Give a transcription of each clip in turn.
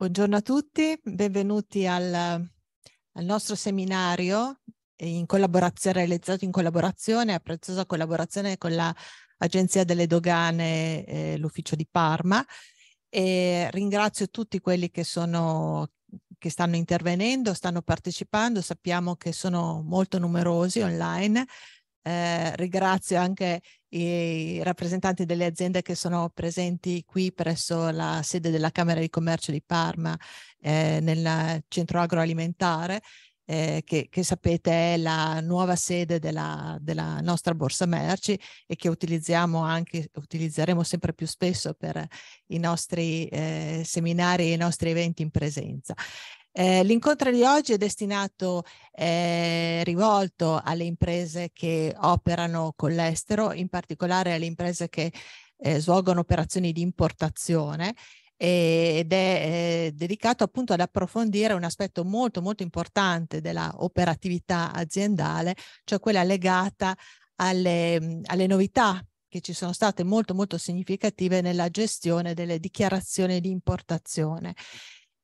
Buongiorno a tutti, benvenuti al, al, nostro seminario eh, in collaborazione, realizzato in collaborazione, a preziosa collaborazione con l'Agenzia delle Dogane, eh, l'Ufficio di Parma. E ringrazio tutti quelli che, sono, che stanno intervenendo, stanno partecipando, sappiamo che sono molto numerosi online. Eh, ringrazio anche i rappresentanti delle aziende che sono presenti qui presso la sede della Camera di Commercio di Parma eh, nel centro agroalimentare eh, che, che, sapete è la nuova sede della, della, nostra borsa merci e che utilizziamo anche, utilizzeremo sempre più spesso per i nostri eh, seminari e i nostri eventi in presenza. Eh, l'incontro di oggi è destinato, eh, rivolto alle imprese che operano con l'estero, in particolare alle imprese che eh, svolgono operazioni di importazione ed è eh, dedicato appunto ad approfondire un aspetto molto molto importante della operatività aziendale, cioè quella legata alle, alle novità che ci sono state molto molto significative nella gestione delle dichiarazioni di importazione.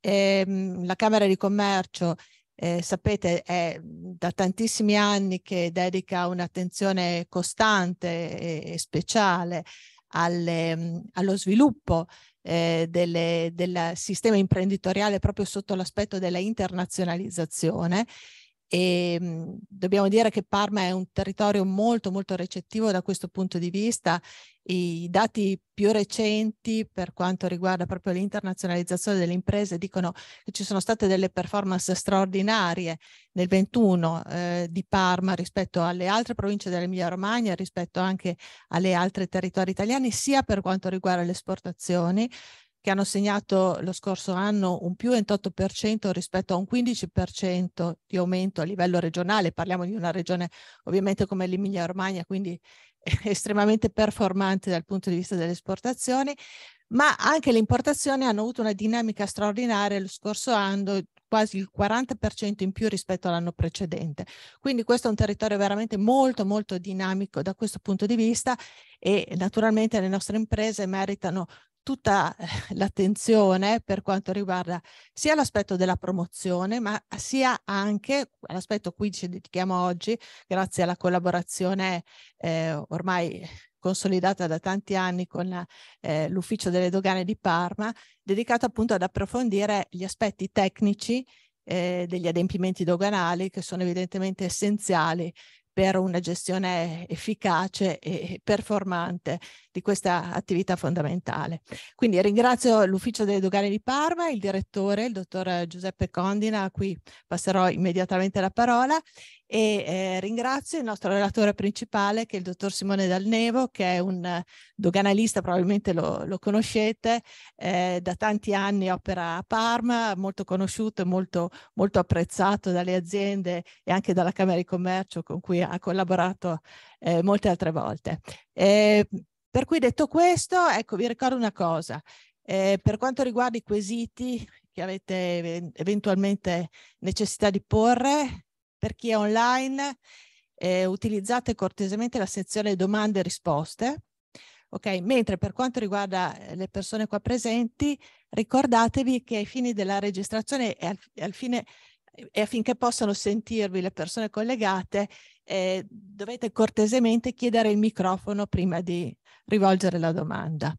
Ehm, la Camera di Commercio, eh, sapete, è da tantissimi anni che dedica un'attenzione costante e, speciale alle, allo sviluppo eh, delle, del sistema imprenditoriale proprio sotto l'aspetto della internazionalizzazione e ehm, dobbiamo dire che Parma è un territorio molto molto recettivo da questo punto di vista. I dati più recenti per quanto riguarda proprio l'internazionalizzazione delle imprese dicono che ci sono state delle performance straordinarie nel 21 eh, di Parma rispetto alle altre province dell'Emilia Romagna, rispetto anche alle altre territori italiani, sia per quanto riguarda le esportazioni, che hanno segnato lo scorso anno un più 28% rispetto a un 15% di aumento a livello regionale. Parliamo di una regione ovviamente come l'Emilia Romagna, quindi estremamente performante dal punto di vista delle esportazioni, ma anche le importazioni hanno avuto una dinamica straordinaria lo scorso anno, quasi il 40% in più rispetto all'anno precedente. Quindi questo è un territorio veramente molto molto dinamico da questo punto di vista e naturalmente le nostre imprese meritano tutta eh, l'attenzione per quanto riguarda sia l'aspetto della promozione, ma sia anche l'aspetto a cui ci dedichiamo oggi, grazie alla collaborazione eh, ormai consolidata da tanti anni con eh, l'ufficio delle dogane di Parma, dedicato appunto ad approfondire gli aspetti tecnici eh, degli adempimenti doganali che sono evidentemente essenziali per una gestione efficace e performante di questa attività fondamentale. Quindi ringrazio l'Ufficio delle Dogane di Parma, il direttore, il dottor Giuseppe Condina, a cui passerò immediatamente la parola, e eh, ringrazio il nostro relatore principale che è il dottor Simone Dalnevo che è un doganalista, probabilmente lo, lo conoscete, eh, da tanti anni opera a Parma, molto conosciuto e molto, molto, apprezzato dalle aziende e anche dalla Camera di Commercio con cui ha collaborato eh, molte altre volte. Eh, per cui detto questo, ecco, vi ricordo una cosa. Eh, per quanto riguarda i quesiti che avete eventualmente necessità di porre, per chi è online, eh, utilizzate cortesemente la sezione domande e risposte. Okay? Mentre per quanto riguarda eh, le persone qua presenti, ricordatevi che ai fini della registrazione e, al, al fine, e affinché possano sentirvi le persone collegate, eh, dovete cortesemente chiedere il microfono prima di rivolgere la domanda.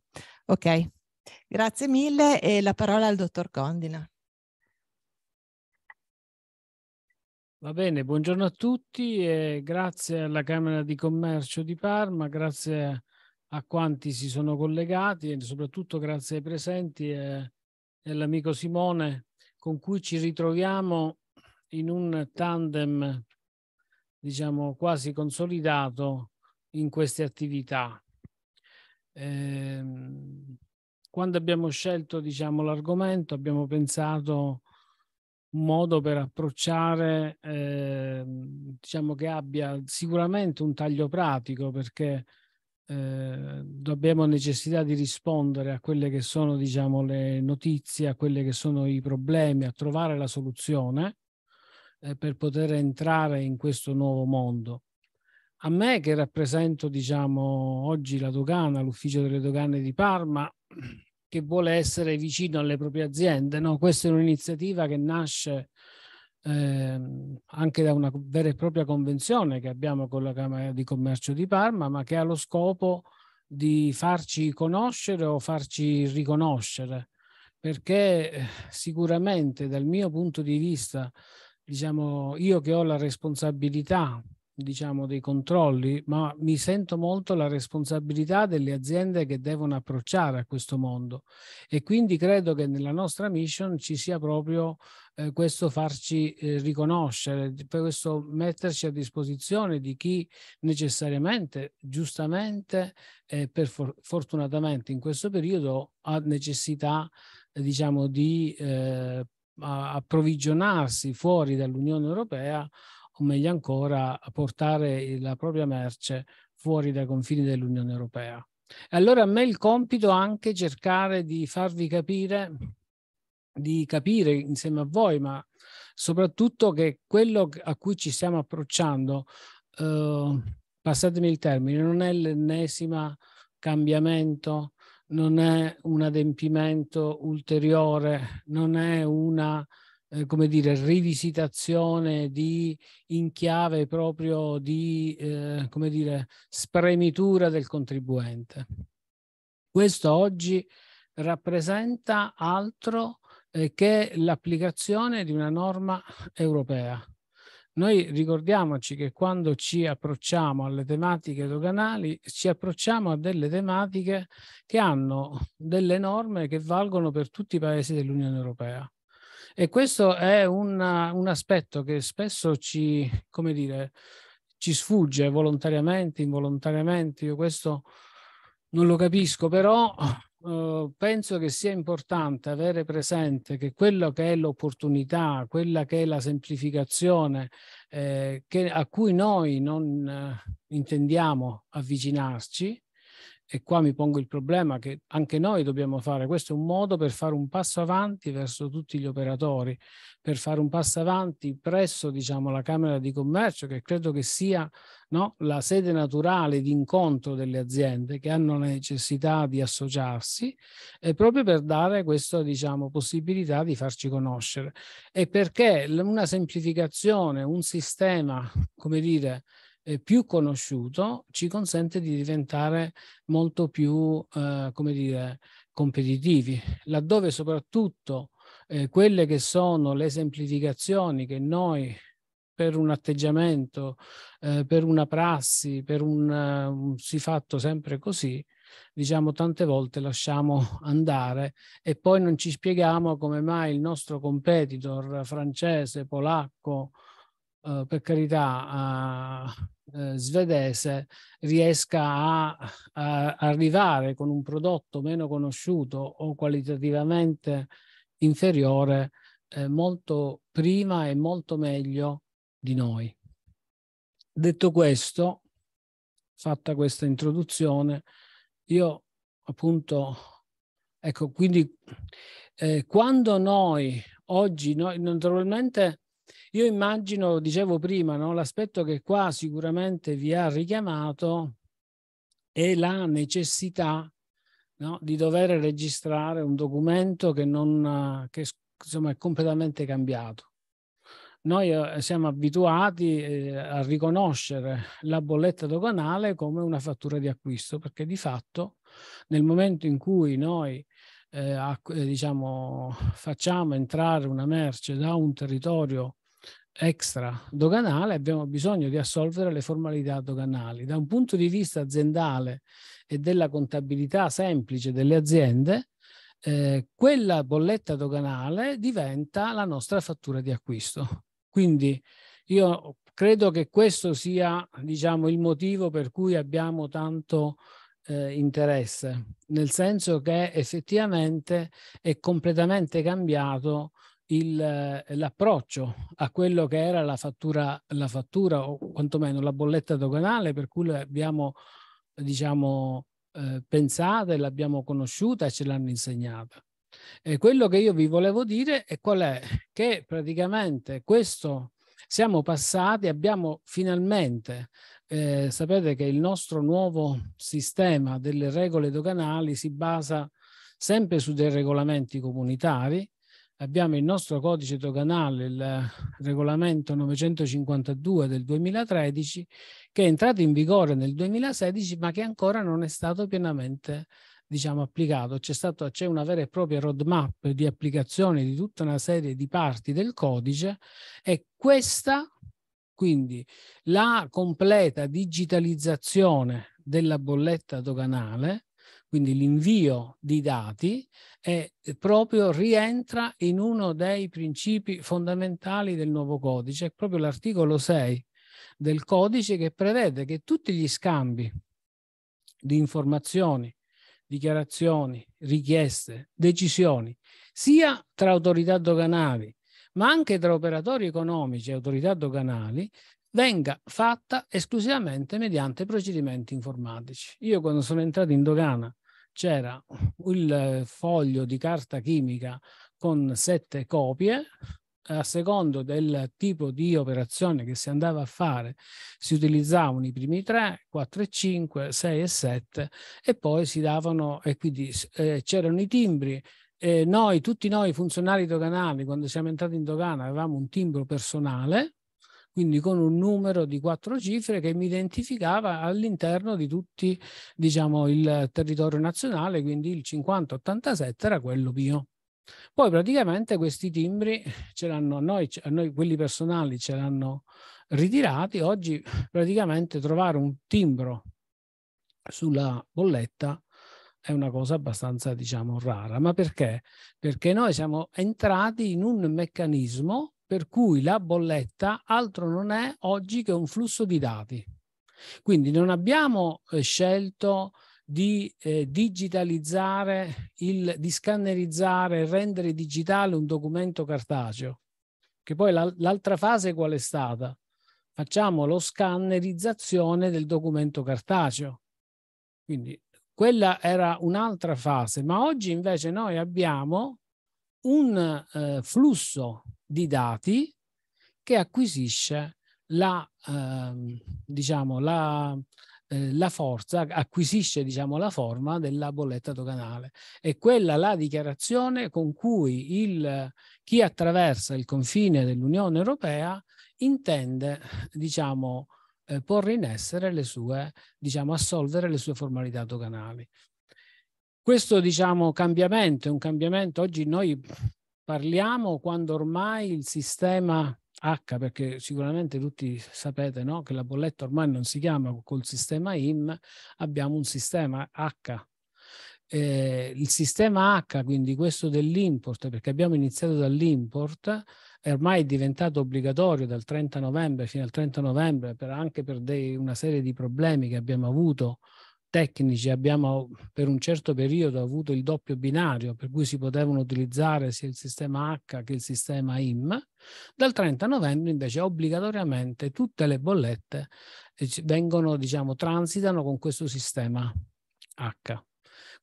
Ok, grazie mille e la parola al dottor Condina. Va bene, buongiorno a tutti e grazie alla Camera di Commercio di Parma, grazie a quanti si sono collegati e soprattutto grazie ai presenti e, e all'amico Simone con cui ci ritroviamo in un tandem diciamo, quasi consolidato in queste attività. Ehm, quando abbiamo scelto diciamo, l'argomento abbiamo pensato un modo per approcciare ehm, diciamo che abbia sicuramente un taglio pratico perché eh, dobbiamo necessità di rispondere a quelle che sono diciamo, le notizie, a quelli che sono i problemi, a trovare la soluzione eh, per poter entrare in questo nuovo mondo. A me che rappresento, diciamo, oggi la dogana, l'ufficio delle dogane di Parma, che vuole essere vicino alle proprie aziende, no? questa è un'iniziativa che nasce eh, anche da una vera e propria convenzione che abbiamo con la Camera di Commercio di Parma, ma che ha lo scopo di farci conoscere o farci riconoscere, perché eh, sicuramente dal mio punto di vista diciamo, io che ho la responsabilità diciamo, dei controlli, ma mi sento molto la responsabilità delle aziende che devono approcciare a questo mondo e quindi credo che nella nostra mission ci sia proprio eh, questo farci eh, riconoscere, questo metterci a disposizione di chi necessariamente, giustamente e eh, for- fortunatamente in questo periodo ha necessità diciamo di eh, approvvigionarsi fuori dall'Unione Europea o meglio ancora a portare la propria merce fuori dai confini dell'Unione Europea. E allora a me il compito anche cercare di farvi capire, di capire insieme a voi, ma soprattutto che quello a cui ci stiamo approcciando, eh, passatemi il termine, non è l'ennesima cambiamento, non è un adempimento ulteriore, non è una, eh, come dire, rivisitazione di in chiave proprio di, eh, come dire, spremitura del contribuente. Questo oggi rappresenta altro eh, che l'applicazione di una norma europea noi ricordiamoci che quando ci approcciamo alle tematiche doganali, ci approcciamo a delle tematiche che hanno delle norme che valgono per tutti i paesi dell'Unione Europea. E questo è una, un aspetto che spesso ci, come dire, ci sfugge volontariamente, involontariamente. Io questo non lo capisco, però Uhm, penso che sia importante avere presente che quello che è l'opportunità, quella che è la semplificazione, eh, che, a cui noi non eh, intendiamo avvicinarci, e qua mi pongo il problema che anche noi dobbiamo fare, questo è un modo per fare un passo avanti verso tutti gli operatori, per fare un passo avanti presso diciamo, la Camera di Commercio, che credo che sia no? la sede naturale di incontro delle aziende che hanno la necessità di associarsi eh, proprio per dare questa diciamo, possibilità di farci conoscere. E perché una semplificazione, un sistema, come dire, eh, più conosciuto ci consente di diventare molto più, eh, come dire, competitivi, laddove soprattutto eh, quelle che sono le semplificazioni che noi per un atteggiamento, eh, per una prassi, per un, un si fatto sempre così, diciamo tante volte lasciamo andare e poi non ci spieghiamo come mai il nostro competitor francese, polacco, eh, per carità, eh, svedese riesca a, a, arrivare con un prodotto meno conosciuto o qualitativamente inferiore eh, molto prima e molto meglio di noi. Detto questo, fatta questa introduzione, io appunto, ecco, quindi eh, quando noi oggi, noi, naturalmente, io immagino, dicevo prima, no, l'aspetto che qua sicuramente vi ha richiamato è la necessità no, di dover registrare un documento che, non, che insomma, è completamente cambiato noi eh, siamo abituati eh, a riconoscere la bolletta doganale come una fattura di acquisto, perché di fatto nel momento in cui noi eh, eh, diciamo, facciamo entrare una merce da un territorio extra doganale, abbiamo bisogno di assolvere le formalità doganali. Da un punto di vista aziendale e della contabilità semplice delle aziende, eh, quella bolletta doganale diventa la nostra fattura di acquisto. Quindi io credo che questo sia diciamo, il motivo per cui abbiamo tanto eh, interesse, nel senso che effettivamente è completamente cambiato eh, l'approccio a quello che era la fattura, la fattura o quantomeno la bolletta doganale per cui l'abbiamo diciamo, eh, pensata e l'abbiamo conosciuta e ce l'hanno insegnata. E quello che io vi volevo dire è qual è che praticamente questo siamo passati, abbiamo finalmente, eh, sapete che il nostro nuovo sistema delle regole doganali si basa sempre su dei regolamenti comunitari, abbiamo il nostro codice doganale, il regolamento 952 del 2013, che è entrato in vigore nel 2016, ma che ancora non è stato pienamente diciamo, applicato, c'è, stato, c'è una vera e propria roadmap di applicazione di tutta una serie di parti del codice e questa, quindi la completa digitalizzazione della bolletta doganale, quindi l'invio di dati, è proprio rientra in uno dei principi fondamentali del nuovo codice, è proprio l'articolo 6 del codice che prevede che tutti gli scambi di informazioni dichiarazioni, richieste, decisioni, sia tra autorità doganali, ma anche tra operatori economici e autorità doganali, venga fatta esclusivamente mediante procedimenti informatici. Io quando sono entrato in dogana c'era il foglio di carta chimica con sette copie, a secondo del tipo di operazione che si andava a fare, si utilizzavano i primi 3, 4 e 5, 6 e 7 e poi si davano, e quindi eh, c'erano i timbri. Eh, noi, tutti noi funzionari doganali, quando siamo entrati in dogana, avevamo un timbro personale, quindi con un numero di quattro cifre che mi identificava all'interno di tutti, diciamo, il territorio nazionale, quindi il 5087 era quello mio. Poi praticamente questi timbri ce l'hanno a noi, a noi quelli personali ce l'hanno ritirati, oggi praticamente trovare un timbro sulla bolletta è una cosa abbastanza diciamo rara, ma perché? Perché noi siamo entrati in un meccanismo per cui la bolletta altro non è oggi che un flusso di dati. Quindi non abbiamo eh, scelto di eh, digitalizzare, il, di scannerizzare, rendere digitale un documento cartaceo. Che poi l'altra fase qual è stata? Facciamo lo scannerizzazione del documento cartaceo. Quindi quella era un'altra fase, ma oggi invece noi abbiamo un eh, flusso di dati che acquisisce la, eh, diciamo, la, eh, la forza, acquisisce diciamo, la forma della bolletta doganale. È quella la dichiarazione con cui il, chi attraversa il confine dell'Unione Europea intende diciamo, eh, porre in essere le sue, diciamo, assolvere le sue formalità doganali. Questo diciamo, cambiamento è un cambiamento, oggi noi parliamo quando ormai il sistema H, perché sicuramente tutti sapete no? che la bolletta ormai non si chiama col sistema IM, abbiamo un sistema H. Eh, il sistema H, quindi questo dell'import, perché abbiamo iniziato dall'import, è ormai diventato obbligatorio dal 30 novembre fino al 30 novembre, per, anche per dei, una serie di problemi che abbiamo avuto tecnici, abbiamo per un certo periodo avuto il doppio binario, per cui si potevano utilizzare sia il sistema H che il sistema IM, dal 30 novembre invece obbligatoriamente tutte le bollette eh, vengono, diciamo, transitano con questo sistema H.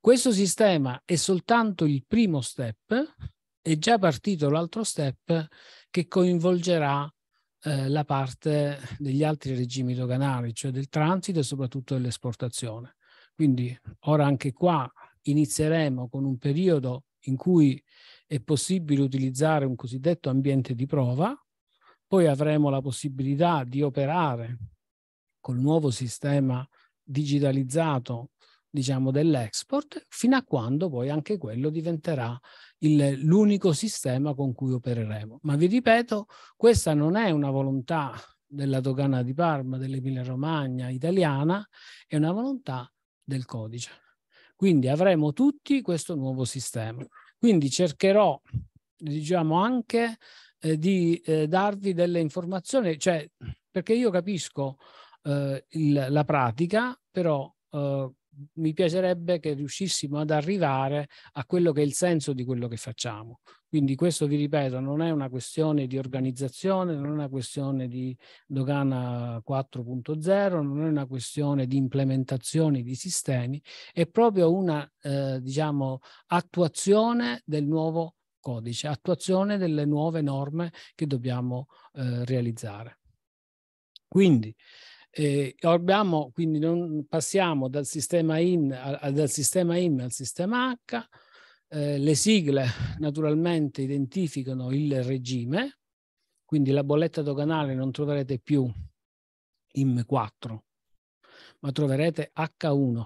Questo sistema è soltanto il primo step, è già partito l'altro step che coinvolgerà eh, la parte degli altri regimi doganali, cioè del transito e soprattutto dell'esportazione. Quindi ora anche qua inizieremo con un periodo in cui è possibile utilizzare un cosiddetto ambiente di prova, poi avremo la possibilità di operare col nuovo sistema digitalizzato diciamo dell'export fino a quando poi anche quello diventerà il, l'unico sistema con cui opereremo. Ma vi ripeto, questa non è una volontà della dogana di Parma, dell'Emilia Romagna italiana, è una volontà del codice. Quindi avremo tutti questo nuovo sistema. Quindi cercherò, diciamo, anche eh, di eh, darvi delle informazioni, cioè, perché io capisco eh, il, la pratica, però Eh, mi piacerebbe che riuscissimo ad arrivare a quello che è il senso di quello che facciamo. Quindi questo, vi ripeto, non è una questione di organizzazione, non è una questione di Dogana 4.0, non è una questione di implementazione di sistemi, è proprio una, eh, diciamo, attuazione del nuovo codice, attuazione delle nuove norme che dobbiamo eh, realizzare. Quindi eh, abbiamo, quindi non, passiamo dal sistema, in, a, dal sistema IM al sistema H, eh, le sigle naturalmente identificano il regime, quindi la bolletta doganale non troverete più IM4, ma troverete H1.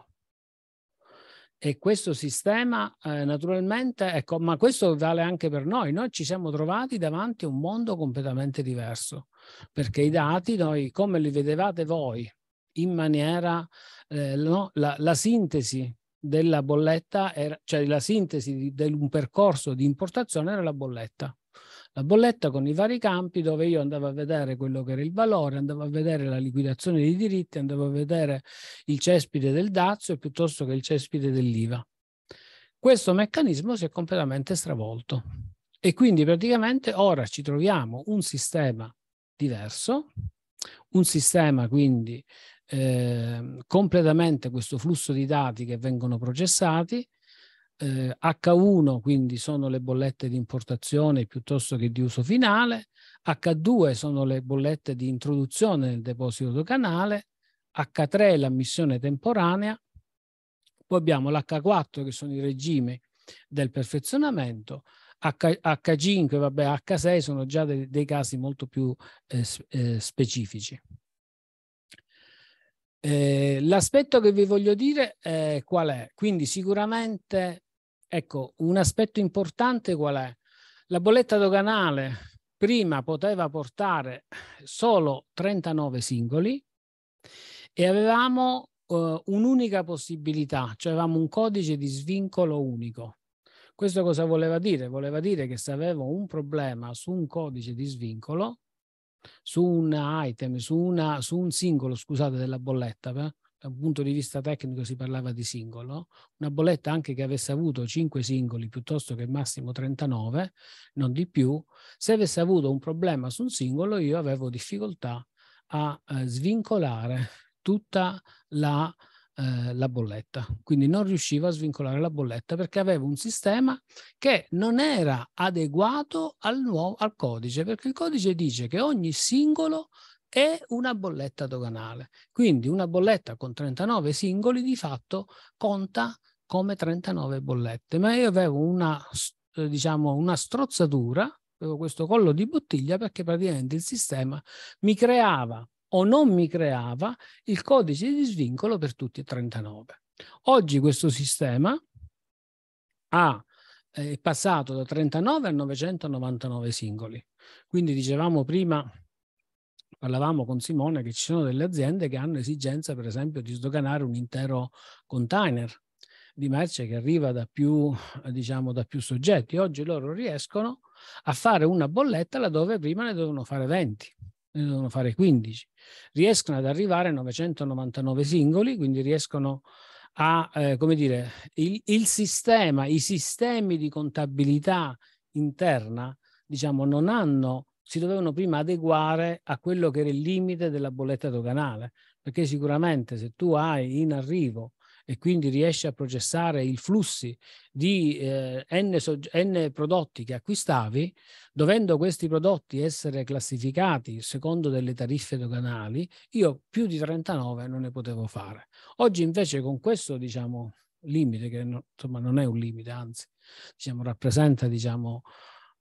E questo sistema eh, naturalmente, ecco, ma questo vale anche per noi, noi ci siamo trovati davanti a un mondo completamente diverso perché i dati noi come li vedevate voi in maniera, eh, no? la, la, sintesi della bolletta, era, cioè la sintesi di, di un percorso di importazione era la bolletta la bolletta con i vari campi dove io andavo a vedere quello che era il valore, andavo a vedere la liquidazione dei diritti, andavo a vedere il cespite del dazio piuttosto che il cespite dell'IVA. Questo meccanismo si è completamente stravolto e quindi praticamente ora ci troviamo un sistema diverso, un sistema quindi eh, completamente questo flusso di dati che vengono processati, eh, H1 quindi sono le bollette di importazione piuttosto che di uso finale, H2 sono le bollette di introduzione nel deposito canale, H3 l'ammissione temporanea, poi abbiamo l'H4 che sono i regimi del perfezionamento, H, 5 vabbè, H6 sono già dei, dei casi molto più eh, eh, specifici. Eh, l'aspetto che vi voglio dire è eh, qual è? Quindi sicuramente, ecco, un aspetto importante qual è? La bolletta doganale prima poteva portare solo 39 singoli e avevamo eh, un'unica possibilità, cioè avevamo un codice di svincolo unico. Questo cosa voleva dire? Voleva dire che se avevo un problema su un codice di svincolo, su un item, su, una, su un singolo, scusate, della bolletta, eh? da un punto di vista tecnico si parlava di singolo, una bolletta anche che avesse avuto 5 singoli piuttosto che massimo 39, non di più, se avesse avuto un problema su un singolo io avevo difficoltà a eh, svincolare tutta la eh, la bolletta, quindi non riusciva a svincolare la bolletta perché aveva un sistema che non era adeguato al, nuovo, al codice, perché il codice dice che ogni singolo è una bolletta doganale, quindi una bolletta con 39 singoli di fatto conta come 39 bollette, ma io avevo una, diciamo, una strozzatura, avevo questo collo di bottiglia perché praticamente il sistema mi creava o non mi creava il codice di svincolo per tutti e 39. Oggi questo sistema ha eh, è passato da 39 a 999 singoli. Quindi dicevamo prima, parlavamo con Simone, che ci sono delle aziende che hanno esigenza, per esempio, di sdoganare un intero container di merce che arriva da più, diciamo, da più soggetti. Oggi loro riescono a fare una bolletta laddove prima ne dovevano fare 20 ne devono fare 15. Riescono ad arrivare a 999 singoli, quindi riescono a, eh, come dire, il, il, sistema, i sistemi di contabilità interna, diciamo, non hanno, si dovevano prima adeguare a quello che era il limite della bolletta doganale, perché sicuramente se tu hai in arrivo e quindi riesce a processare i flussi di eh, N, sogge- N prodotti che acquistavi, dovendo questi prodotti essere classificati secondo delle tariffe doganali, io più di 39 non ne potevo fare. Oggi invece con questo, diciamo, limite, che no, insomma non è un limite, anzi, diciamo, rappresenta, diciamo,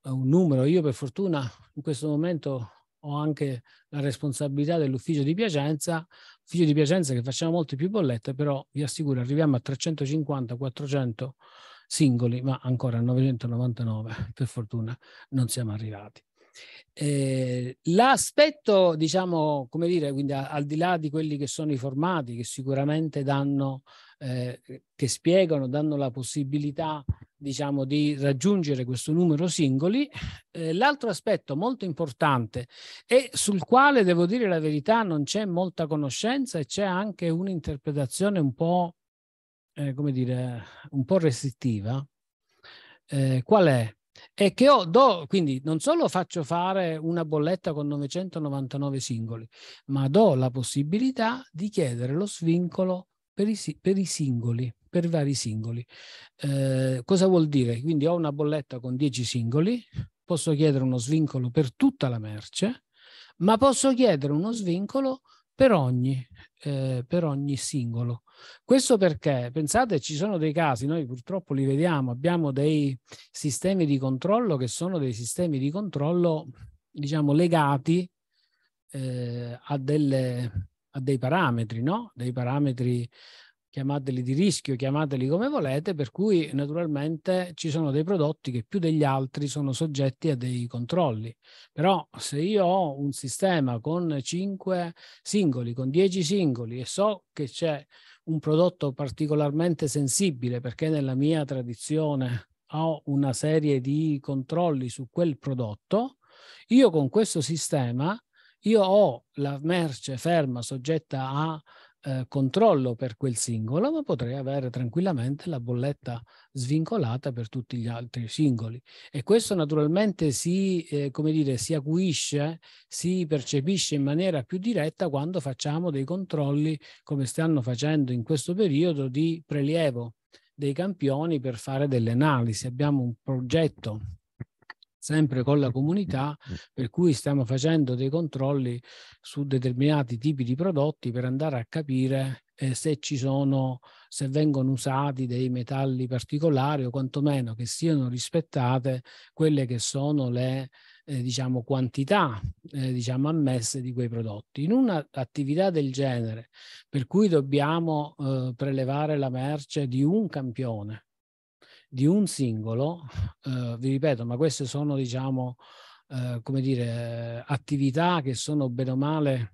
un numero. Io per fortuna in questo momento ho anche la responsabilità dell'ufficio di Piacenza, ufficio di Piacenza che facciamo molte più bollette, però vi assicuro arriviamo a 350-400 singoli, ma ancora a 999 per fortuna non siamo arrivati. Eh, l'aspetto, diciamo, come dire, quindi a, al di là di quelli che sono i formati che sicuramente danno, eh, che spiegano, danno la possibilità diciamo, di raggiungere questo numero singoli. Eh, l'altro aspetto molto importante e sul quale devo dire la verità non c'è molta conoscenza e c'è anche un'interpretazione un po', eh, come dire, un po' restrittiva, eh, qual è? È che io do, quindi non solo faccio fare una bolletta con 999 singoli, ma do la possibilità di chiedere lo svincolo per i, per i singoli per vari singoli. Eh, cosa vuol dire? Quindi ho una bolletta con 10 singoli, posso chiedere uno svincolo per tutta la merce, ma posso chiedere uno svincolo per ogni, eh, per ogni singolo. Questo perché, pensate, ci sono dei casi, noi purtroppo li vediamo, abbiamo dei sistemi di controllo che sono dei sistemi di controllo, diciamo, legati eh, a, delle, a, dei parametri, no? Dei parametri chiamateli di rischio, chiamateli come volete, per cui naturalmente ci sono dei prodotti che più degli altri sono soggetti a dei controlli. Però se io ho un sistema con 5 singoli, con 10 singoli e so che c'è un prodotto particolarmente sensibile perché nella mia tradizione ho una serie di controlli su quel prodotto, io con questo sistema io ho la merce ferma soggetta a eh, controllo per quel singolo, ma potrei avere tranquillamente la bolletta svincolata per tutti gli altri singoli. E questo naturalmente si, eh, come dire, si acuisce, si percepisce in maniera più diretta quando facciamo dei controlli, come stanno facendo in questo periodo, di prelievo dei campioni per fare delle analisi. Abbiamo un progetto sempre con la comunità, mm, mm. per cui stiamo facendo dei controlli su determinati tipi di prodotti per andare a capire eh, se ci sono, se vengono usati dei metalli particolari o quantomeno che siano rispettate quelle che sono le eh, diciamo, quantità eh, diciamo, ammesse di quei prodotti. In un'attività del genere, per cui dobbiamo eh, prelevare la merce di un campione, di un singolo, eh, vi ripeto, ma queste sono, diciamo, eh, come dire, attività che sono bene o male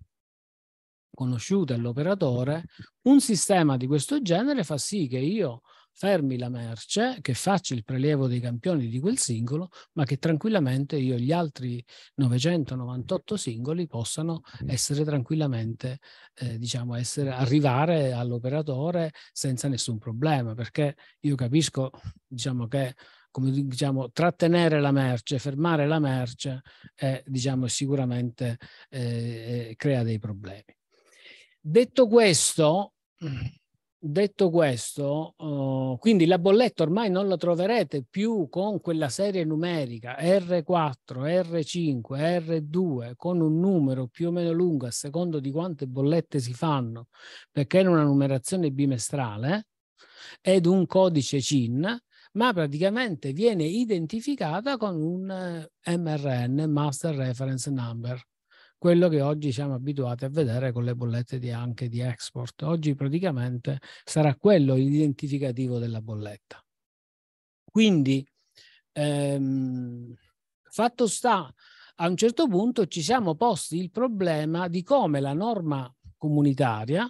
conosciute all'operatore, un sistema di questo genere fa sì che io fermi la merce, che faccia il prelievo dei campioni di quel singolo, ma che tranquillamente io gli altri 998 singoli possano mm. essere tranquillamente, eh, diciamo, essere, arrivare all'operatore senza nessun problema, perché io capisco, diciamo, che come diciamo, trattenere la merce, fermare la merce, è, diciamo, sicuramente eh, eh crea dei problemi. Detto questo, detto questo, uh, quindi la bolletta ormai non la troverete più con quella serie numerica R4, R5, R2, con un numero più o meno lungo a secondo di quante bollette si fanno, perché è una numerazione bimestrale, ed un codice CIN, ma praticamente viene identificata con un eh, MRN, Master Reference Number quello che oggi siamo abituati a vedere con le bollette di, anche di export. Oggi praticamente sarà quello l'identificativo della bolletta. Quindi ehm, fatto sta, a un certo punto ci siamo posti il problema di come la norma comunitaria,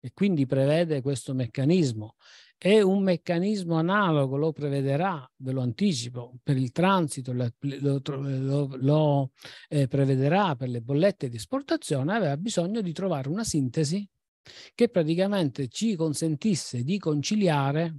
e quindi prevede questo meccanismo e un meccanismo analogo lo prevederà, ve lo anticipo, per il transito, lo, lo, lo eh, prevederà per le bollette di esportazione, aveva bisogno di trovare una sintesi che praticamente ci consentisse di conciliare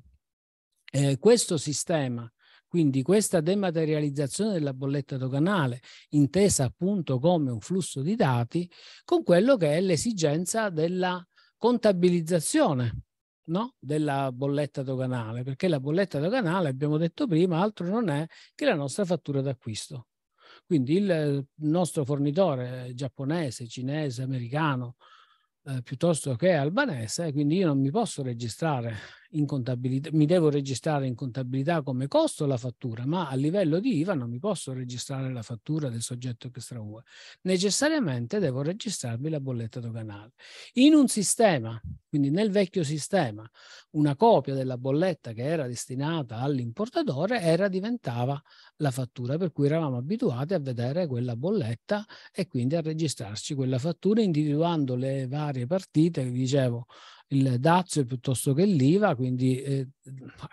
eh, questo sistema, quindi questa dematerializzazione della bolletta doganale, intesa appunto come un flusso di dati, con quello che è l'esigenza della contabilizzazione no? della bolletta doganale, perché la bolletta doganale, abbiamo detto prima, altro non è che la nostra fattura d'acquisto. Quindi il eh, nostro fornitore giapponese, cinese, americano, eh, piuttosto che albanese, quindi io non mi posso registrare in contabilità, mi devo registrare in contabilità come costo la fattura, ma a livello di IVA non mi posso registrare la fattura del soggetto che straue. Necessariamente devo registrarmi la bolletta doganale. In un sistema, quindi nel vecchio sistema, una copia della bolletta che era destinata all'importatore era diventava la fattura, per cui eravamo abituati a vedere quella bolletta e quindi a registrarci quella fattura individuando le varie partite, vi dicevo, il dazio piuttosto che l'IVA, quindi eh,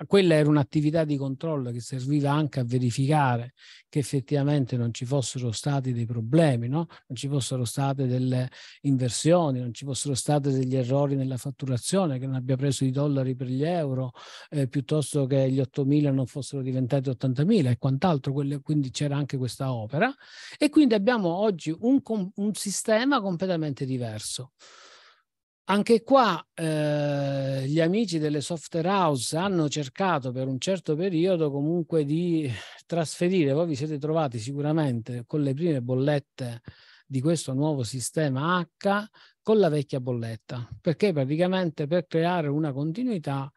quella era un'attività di controllo che serviva anche a verificare che effettivamente non ci fossero stati dei problemi, no? non ci fossero state delle inversioni, non ci fossero stati degli errori nella fatturazione, che non abbia preso i dollari per gli euro, eh, piuttosto che gli 8.000 non fossero diventati 80.000 e quant'altro, quelle, quindi c'era anche questa opera. E quindi abbiamo oggi un, un sistema completamente diverso. Anche qua eh, gli amici delle software house hanno cercato per un certo periodo comunque di trasferire, voi vi siete trovati sicuramente con le prime bollette di questo nuovo sistema H con la vecchia bolletta, perché praticamente per creare una continuità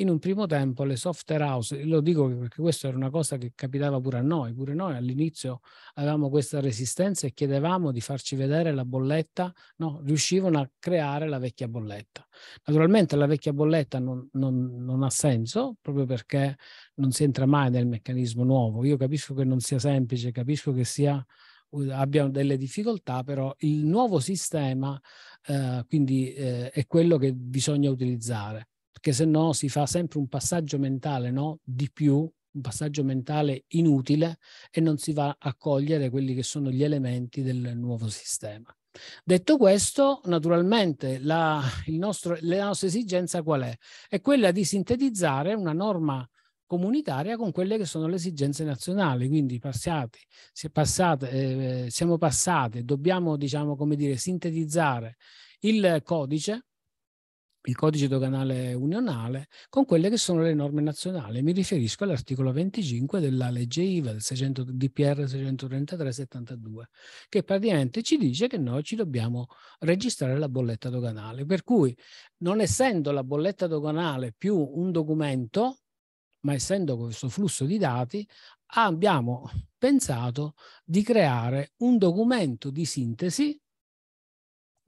in un primo tempo le software house, lo dico perché questa era una cosa che capitava pure a noi, pure noi all'inizio avevamo questa resistenza e chiedevamo di farci vedere la bolletta, no, riuscivano a creare la vecchia bolletta. Naturalmente la vecchia bolletta non, non, non ha senso proprio perché non si entra mai nel meccanismo nuovo. Io capisco che non sia semplice, capisco che sia uh, abbiano delle difficoltà, però il nuovo sistema eh, quindi eh, è quello che bisogna utilizzare perché se no si fa sempre un passaggio mentale no? di più, un passaggio mentale inutile e non si va a cogliere quelli che sono gli elementi del nuovo sistema. Detto questo, naturalmente la, nostro, la nostra esigenza qual è? È quella di sintetizzare una norma comunitaria con quelle che sono le esigenze nazionali, quindi passati, si passate, eh, siamo passati, dobbiamo diciamo, come dire, sintetizzare il codice il codice doganale unionale con quelle che sono le norme nazionali. Mi riferisco all'articolo 25 della legge IVA del 600, DPR 633-72, che praticamente ci dice che noi ci dobbiamo registrare la bolletta doganale. Per cui, non essendo la bolletta doganale più un documento, ma essendo questo flusso di dati, abbiamo pensato di creare un documento di sintesi,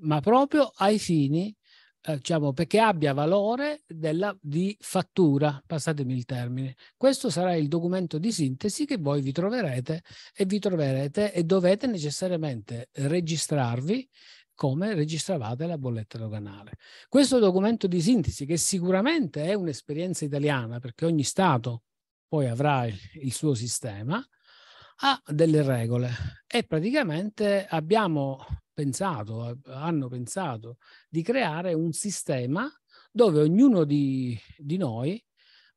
ma proprio ai fini eh, diciamo, perché abbia valore della, di fattura, passatemi il termine. Questo sarà il documento di sintesi che voi vi troverete e vi troverete e dovete necessariamente registrarvi come registravate la bolletta doganale. Questo documento di sintesi, che sicuramente è un'esperienza italiana, perché ogni Stato poi avrà il, il suo sistema, ha delle regole e praticamente abbiamo pensato, hanno pensato di creare un sistema dove ognuno di, di noi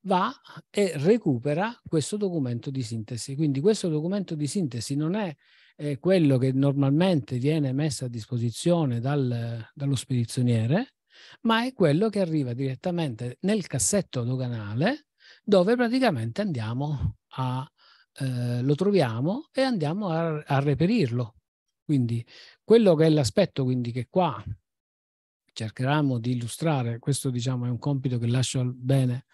va e recupera questo documento di sintesi. Quindi questo documento di sintesi non è eh, quello che normalmente viene messo a disposizione dal, dallo spedizioniere, ma è quello che arriva direttamente nel cassetto doganale dove praticamente andiamo a, eh, lo troviamo e andiamo a, a reperirlo. Quindi quello che è l'aspetto quindi, che qua cercheremo di illustrare, questo diciamo è un compito che lascio al bene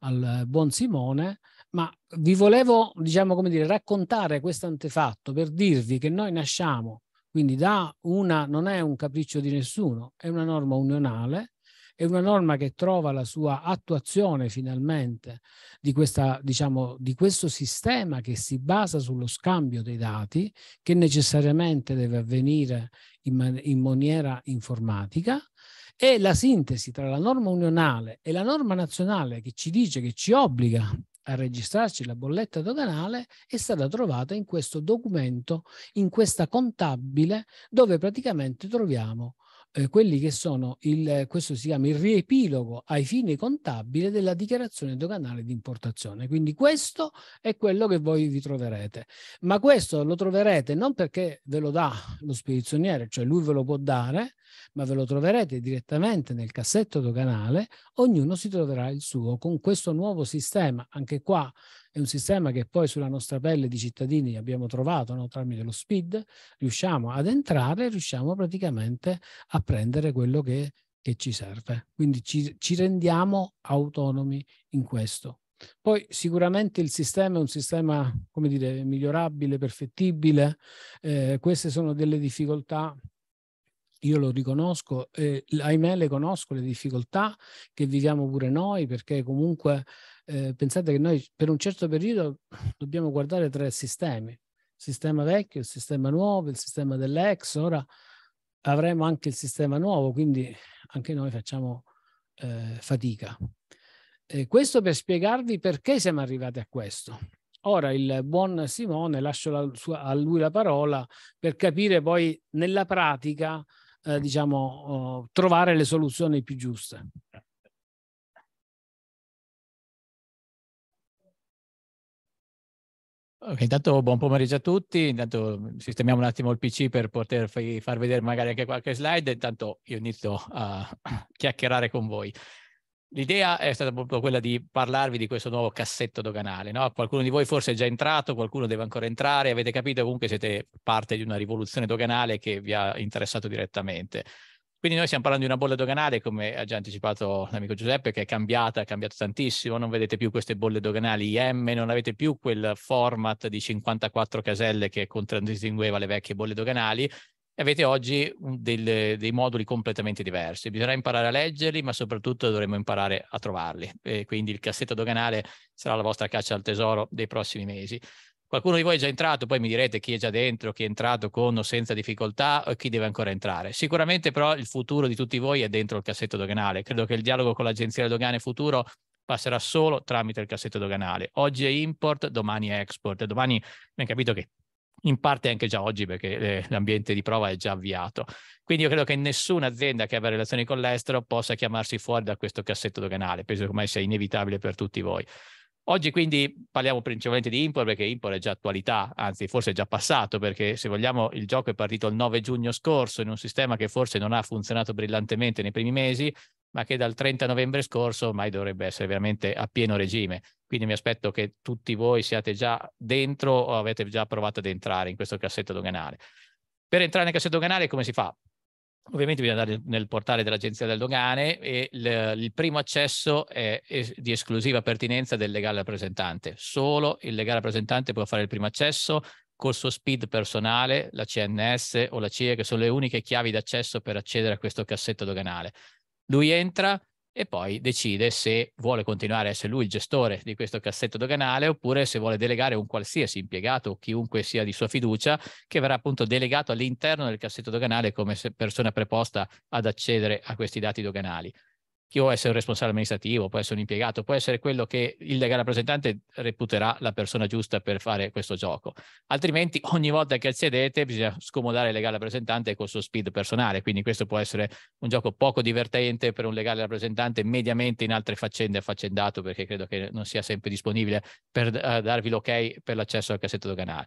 al buon Simone, ma vi volevo diciamo come dire raccontare questo antefatto per dirvi che noi nasciamo quindi da una non è un capriccio di nessuno, è una norma unionale è una norma che trova la sua attuazione finalmente di, questa, diciamo, di questo sistema che si basa sullo scambio dei dati, che necessariamente deve avvenire in, man- in maniera informatica, e la sintesi tra la norma unionale e la norma nazionale che ci dice, che ci obbliga a registrarci la bolletta doganale è stata trovata in questo documento, in questa contabile, dove praticamente troviamo eh, quelli che sono il, questo si chiama il riepilogo ai fini contabili della dichiarazione doganale di importazione. Quindi questo è quello che voi vi troverete. Ma questo lo troverete non perché ve lo dà lo spedizioniere, cioè lui ve lo può dare, ma ve lo troverete direttamente nel cassetto doganale, ognuno si troverà il suo con questo nuovo sistema. Anche qua è un sistema che poi sulla nostra pelle di cittadini abbiamo trovato no? tramite lo SPID, riusciamo ad entrare, riusciamo praticamente a prendere quello che, che ci serve. Quindi ci, ci rendiamo autonomi in questo. Poi sicuramente il sistema è un sistema, come dire, migliorabile, perfettibile. Eh, queste sono delle difficoltà, io lo riconosco, eh, ahimè le conosco le difficoltà che viviamo pure noi, perché comunque eh, pensate che noi per un certo periodo dobbiamo guardare tre sistemi, il sistema vecchio, il sistema nuovo, il sistema dell'ex, ora avremo anche il sistema nuovo, quindi anche noi facciamo eh, fatica. Eh, questo per spiegarvi perché siamo arrivati a questo. Ora il buon Simone, lascio la, sua, a lui la parola per capire poi nella pratica, eh, diciamo, oh, trovare le soluzioni più giuste. Ok, intanto buon pomeriggio a tutti, intanto sistemiamo un attimo il PC per poter far vedere magari anche qualche slide, intanto io inizio a chiacchierare con voi. L'idea è stata proprio quella di parlarvi di questo nuovo cassetto doganale, no? qualcuno di voi forse è già entrato, qualcuno deve ancora entrare, avete capito comunque siete parte di una rivoluzione doganale che vi ha interessato direttamente. Quindi noi stiamo parlando di una bolla doganale, come ha già anticipato l'amico Giuseppe, che è cambiata, è cambiato tantissimo, non vedete più queste bolle doganali IM, non avete più quel format di 54 caselle che contraddistingueva le vecchie bolle doganali, avete oggi del, dei moduli completamente diversi. Bisognerà imparare a leggerli, ma soprattutto dovremo imparare a trovarli. E quindi il cassetto doganale sarà la vostra caccia al tesoro dei prossimi mesi. Qualcuno di voi è già entrato, poi mi direte chi è già dentro, chi è entrato con o senza difficoltà e chi deve ancora entrare. Sicuramente però il futuro di tutti voi è dentro il cassetto doganale. Credo che il dialogo con l'Agenzia delle Dogane Futuro passerà solo tramite il cassetto doganale. Oggi è import, domani è export. Domani abbiamo capito che in parte anche già oggi perché eh, l'ambiente di prova è già avviato. Quindi io credo che nessuna azienda che abbia relazioni con l'estero possa chiamarsi fuori da questo cassetto doganale, penso che ormai sia inevitabile per tutti voi. Oggi quindi parliamo principalmente di Impor perché Impor è già attualità, anzi forse è già passato perché se vogliamo il gioco è partito il 9 giugno scorso in un sistema che forse non ha funzionato brillantemente nei primi mesi, ma che dal 30 novembre scorso ormai dovrebbe essere veramente a pieno regime. Quindi mi aspetto che tutti voi siate già dentro o avete già provato ad entrare in questo cassetto doganale. Per entrare nel cassetto doganale come si fa? Ovviamente bisogna andare nel portale dell'Agenzia delle Dogane e il, il primo accesso è es, di esclusiva pertinenza del legale rappresentante. Solo il legale rappresentante può fare il primo accesso col suo SPID personale, la CNS o la CIE, che sono le uniche chiavi d'accesso per accedere a questo cassetto doganale. Lui entra, e poi decide se vuole continuare a essere lui il gestore di questo cassetto doganale oppure se vuole delegare un qualsiasi impiegato o chiunque sia di sua fiducia che verrà appunto delegato all'interno del cassetto doganale come persona preposta ad accedere a questi dati doganali che può essere un responsabile amministrativo, può essere un impiegato, può essere quello che il legale rappresentante reputerà la persona giusta per fare questo gioco. Altrimenti ogni volta che accedete bisogna scomodare il legale rappresentante col suo speed personale, quindi questo può essere un gioco poco divertente per un legale rappresentante mediamente in altre faccende affaccendato perché credo che non sia sempre disponibile per uh, darvi l'ok per l'accesso al cassetto doganale.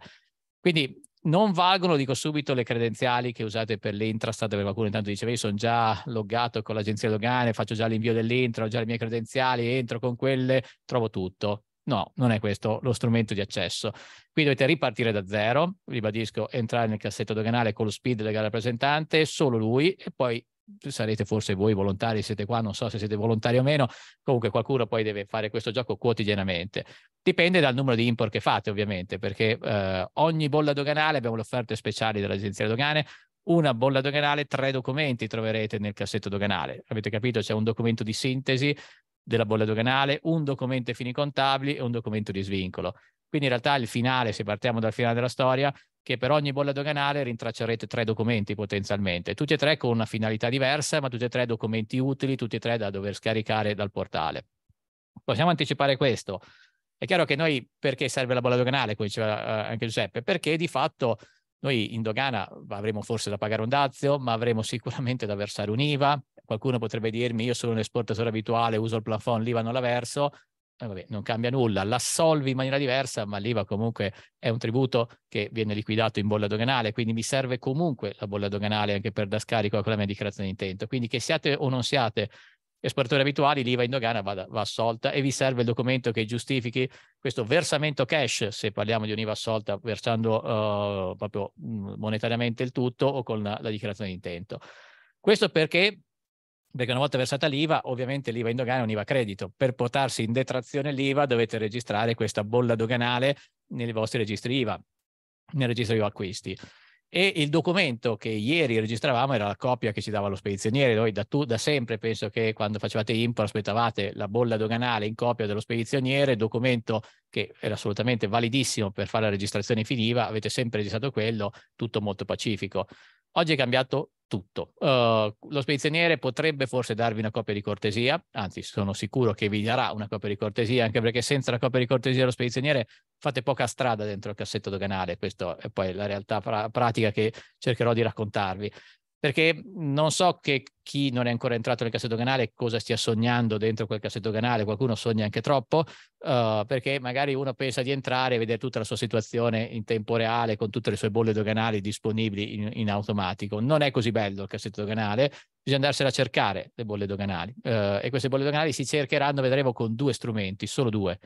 Quindi non valgono, dico subito, le credenziali che usate per l'intrastat, dove qualcuno intanto diceva io sono già loggato con l'agenzia dogane, faccio già l'invio dell'intra, ho già le mie credenziali, entro con quelle, trovo tutto. No, non è questo lo strumento di accesso. Qui dovete ripartire da zero, ribadisco, entrare nel cassetto doganale con lo speed legale rappresentante, solo lui, e poi sarete forse voi volontari, siete qua, non so se siete volontari o meno, comunque qualcuno poi deve fare questo gioco quotidianamente. Dipende dal numero di import che fate ovviamente, perché eh, ogni bolla doganale, abbiamo le offerte speciali dell'agenzia delle dogane, una bolla doganale, tre documenti troverete nel cassetto doganale. Avete capito? C'è un documento di sintesi della bolla doganale, un documento di fini contabili e un documento di svincolo. Quindi in realtà il finale, se partiamo dal finale della storia, che per ogni bolla doganale rintraccerete tre documenti potenzialmente, tutti e tre con una finalità diversa, ma tutti e tre documenti utili, tutti e tre da dover scaricare dal portale. Possiamo anticipare questo. È chiaro che noi, perché serve la bolla doganale, come diceva eh, anche Giuseppe, perché di fatto noi in dogana avremo forse da pagare un dazio, ma avremo sicuramente da versare un'IVA. Qualcuno potrebbe dirmi io sono un esportatore abituale, uso il plafond, l'IVA non la verso. Eh, vabbè, non cambia nulla, l'assolvi in maniera diversa, ma l'IVA comunque è un tributo che viene liquidato in bolla doganale, quindi mi serve comunque la bolla doganale anche per da scarico con la mia dichiarazione di intento. Quindi che siate o non siate esportatori abituali, l'IVA in dogana va, va, assolta e vi serve il documento che giustifichi questo versamento cash, se parliamo di un'IVA assolta versando uh, proprio mm, monetariamente il tutto o con la, la dichiarazione di intento. Questo perché perché una volta versata l'IVA, ovviamente l'IVA in dogana è un'IVA credito. Per portarsi in detrazione l'IVA dovete registrare questa bolla doganale nei vostri registri IVA, nel registro IVA acquisti. E il documento che ieri registravamo era la copia che ci dava lo spedizioniere. Noi da, tu, da sempre penso che quando facevate import aspettavate la bolla doganale in copia dello spedizioniere, documento che era assolutamente validissimo per fare la registrazione finiva, avete sempre registrato quello, tutto molto pacifico. Oggi è cambiato tutto. Uh, lo spedizioniere potrebbe forse darvi una copia di cortesia, anzi sono sicuro che vi darà una copia di cortesia, anche perché senza la copia di cortesia dello spedizioniere fate poca strada dentro il cassetto doganale, questa è poi la realtà pra- pratica che cercherò di raccontarvi perché non so che chi non è ancora entrato nel cassetto canale cosa stia sognando dentro quel cassetto canale, qualcuno sogna anche troppo, uh, perché magari uno pensa di entrare e vedere tutta la sua situazione in tempo reale con tutte le sue bolle doganali disponibili in, in automatico. Non è così bello il cassetto doganale, bisogna andarsela a cercare le bolle doganali uh, e queste bolle doganali si cercheranno, vedremo, con due strumenti, solo due,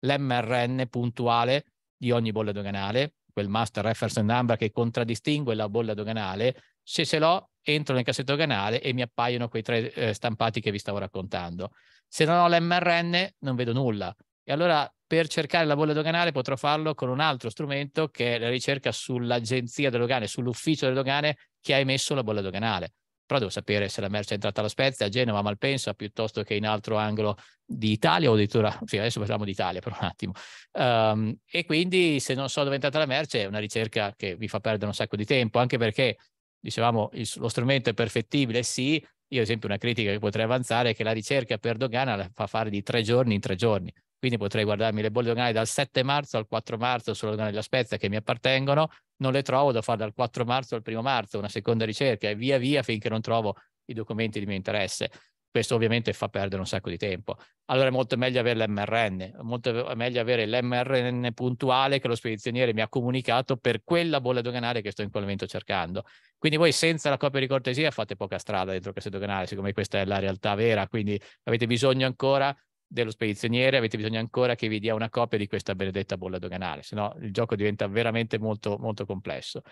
l'MRN puntuale di ogni bolla doganale, quel master reference number che contraddistingue la bolla doganale se ce l'ho, entro nel cassetto canale e mi appaiono quei tre eh, stampati che vi stavo raccontando. Se non ho l'MRN, non vedo nulla. E allora per cercare la bolla doganale potrò farlo con un altro strumento che è la ricerca sull'agenzia delle dogane, sull'ufficio delle dogane che ha emesso la bolla doganale. Però devo sapere se la merce è entrata alla Spezia, a Genova, a Malpensa, piuttosto che in altro angolo di Italia o addirittura, sì, adesso parliamo di Italia per un attimo. Um, e quindi se non so dove è entrata la merce è una ricerca che vi fa perdere un sacco di tempo, anche perché dicevamo, il, lo strumento è perfettibile, sì, io ad esempio una critica che potrei avanzare è che la ricerca per dogana la fa fare di tre giorni in tre giorni, quindi potrei guardarmi le bolle doganali dal 7 marzo al 4 marzo sulla dogana della Spezia che mi appartengono, non le trovo, da fare dal 4 marzo al 1 marzo una seconda ricerca e via via finché non trovo i documenti di mio interesse. Questo ovviamente fa perdere un sacco di tempo. Allora è molto meglio avere l'MRN, è molto meglio avere l'MRN puntuale che lo spedizioniere mi ha comunicato per quella bolla doganale che sto in quel momento cercando. Quindi voi senza la copia di cortesia fate poca strada dentro questa doganale, siccome questa è la realtà vera, quindi avete bisogno ancora dello spedizioniere, avete bisogno ancora che vi dia una copia di questa benedetta bolla doganale, se no il gioco diventa veramente molto, molto complesso.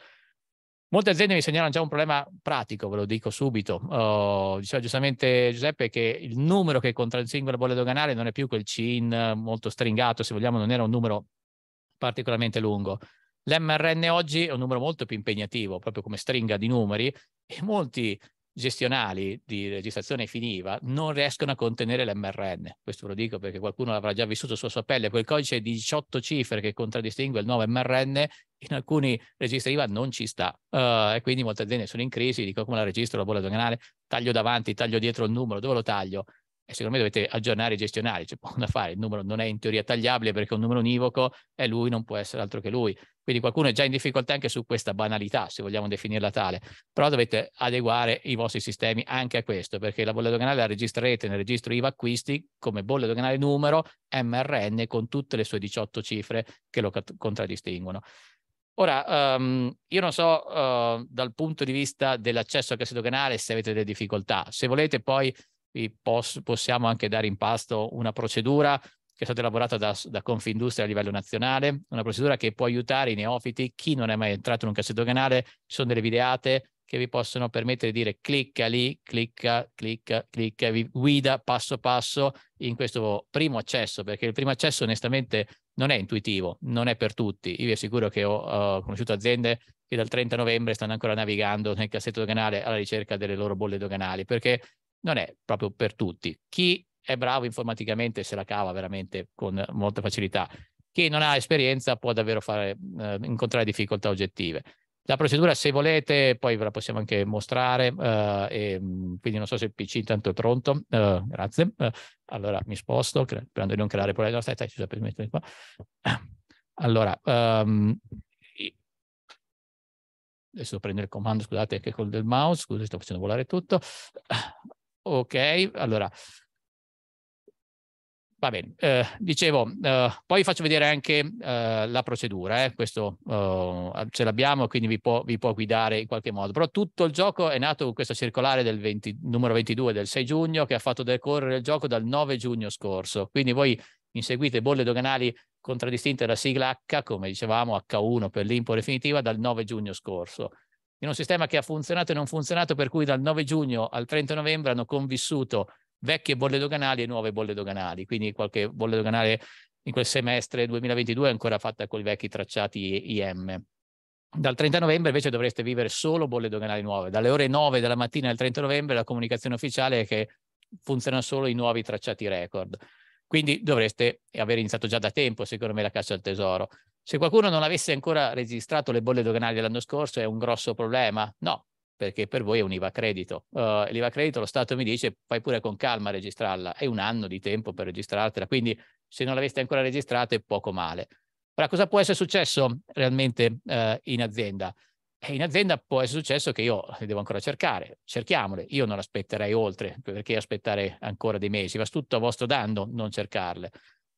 Molte aziende mi segnalano già un problema pratico, ve lo dico subito. Uh, diceva giustamente Giuseppe che il numero che contraddistingue la bolla doganale non è più quel CIN molto stringato, se vogliamo, non era un numero particolarmente lungo. L'MRN oggi è un numero molto più impegnativo, proprio come stringa di numeri, e molti gestionali di registrazione finiva non riescono a contenere l'MRN. Questo ve lo dico perché qualcuno l'avrà già vissuto sulla sua pelle, quel codice di 18 cifre che contraddistingue il nuovo MRN in alcuni registri IVA non ci sta uh, e quindi molte aziende sono in crisi, dico come la registro la bolla doganale, taglio davanti, taglio dietro il numero, dove lo taglio? E secondo me dovete aggiornare i gestionali, c'è poco da fare, il numero non è in teoria tagliabile perché è un numero univoco e lui non può essere altro che lui. Quindi qualcuno è già in difficoltà anche su questa banalità, se vogliamo definirla tale, però dovete adeguare i vostri sistemi anche a questo, perché la bolla doganale la registrerete nel registro IVA acquisti come bolla doganale numero MRN con tutte le sue 18 cifre che lo contraddistinguono. Ora, um, io non so uh, dal punto di vista dell'accesso al cassa doganale se avete delle difficoltà, se volete poi vi posso, possiamo anche dare in pasto una procedura che è stata elaborata da, da, Confindustria a livello nazionale, una procedura che può aiutare i neofiti, chi non è mai entrato in un cassetto doganale, ci sono delle videate che vi possono permettere di dire clicca lì, clicca, clicca, clicca, vi guida passo passo in questo primo accesso, perché il primo accesso onestamente non è intuitivo, non è per tutti. Io vi assicuro che ho, ho conosciuto aziende che dal 30 novembre stanno ancora navigando nel cassetto doganale alla ricerca delle loro bolle doganali, perché non è proprio per tutti. Chi è bravo informaticamente, se la cava veramente con molta facilità. Chi non ha esperienza può davvero fare, eh, incontrare difficoltà oggettive. La procedura, se volete, poi ve la possiamo anche mostrare, eh, e, mm, quindi non so se il PC intanto è pronto, eh, grazie. Eh, allora mi sposto, cre- sperando di non creare problemi. No, stai, stai, Giuseppe, smettimi qua. Allora, um, adesso prendo il comando, scusate, che col del mouse, scusa, sto facendo volare tutto. Ok, allora, Va bene, eh, dicevo, eh, poi faccio vedere anche eh, la procedura, eh, questo eh, ce l'abbiamo, quindi vi può, vi può, guidare in qualche modo. Però tutto il gioco è nato con questa circolare del 20, numero 22 del 6 giugno che ha fatto decorrere il gioco dal 9 giugno scorso. Quindi voi inseguite bolle doganali contraddistinte dalla sigla H, come dicevamo, H1 per l'impo definitiva, dal 9 giugno scorso. In un sistema che ha funzionato e non funzionato, per cui dal 9 giugno al 30 novembre hanno convissuto vecchie bolle doganali e nuove bolle doganali, quindi qualche bolle doganale in quel semestre 2022 è ancora fatta con i vecchi tracciati IM. Dal 30 novembre invece dovreste vivere solo bolle doganali nuove. Dalle ore 9 della mattina al 30 novembre la comunicazione ufficiale è che funzionano solo i nuovi tracciati record. Quindi dovreste aver iniziato già da tempo, secondo me, la caccia al tesoro. Se qualcuno non avesse ancora registrato le bolle doganali dell'anno scorso è un grosso problema? No, perché per voi è un IVA credito. Uh, L'IVA credito lo Stato mi dice fai pure con calma a registrarla, è un anno di tempo per registrartela, quindi se non l'aveste ancora registrata è poco male. Ora cosa può essere successo realmente uh, in azienda? Eh, in azienda può essere successo che io le devo ancora cercare, cerchiamole, io non aspetterei oltre, perché aspettare ancora dei mesi, va tutto a vostro danno non cercarle.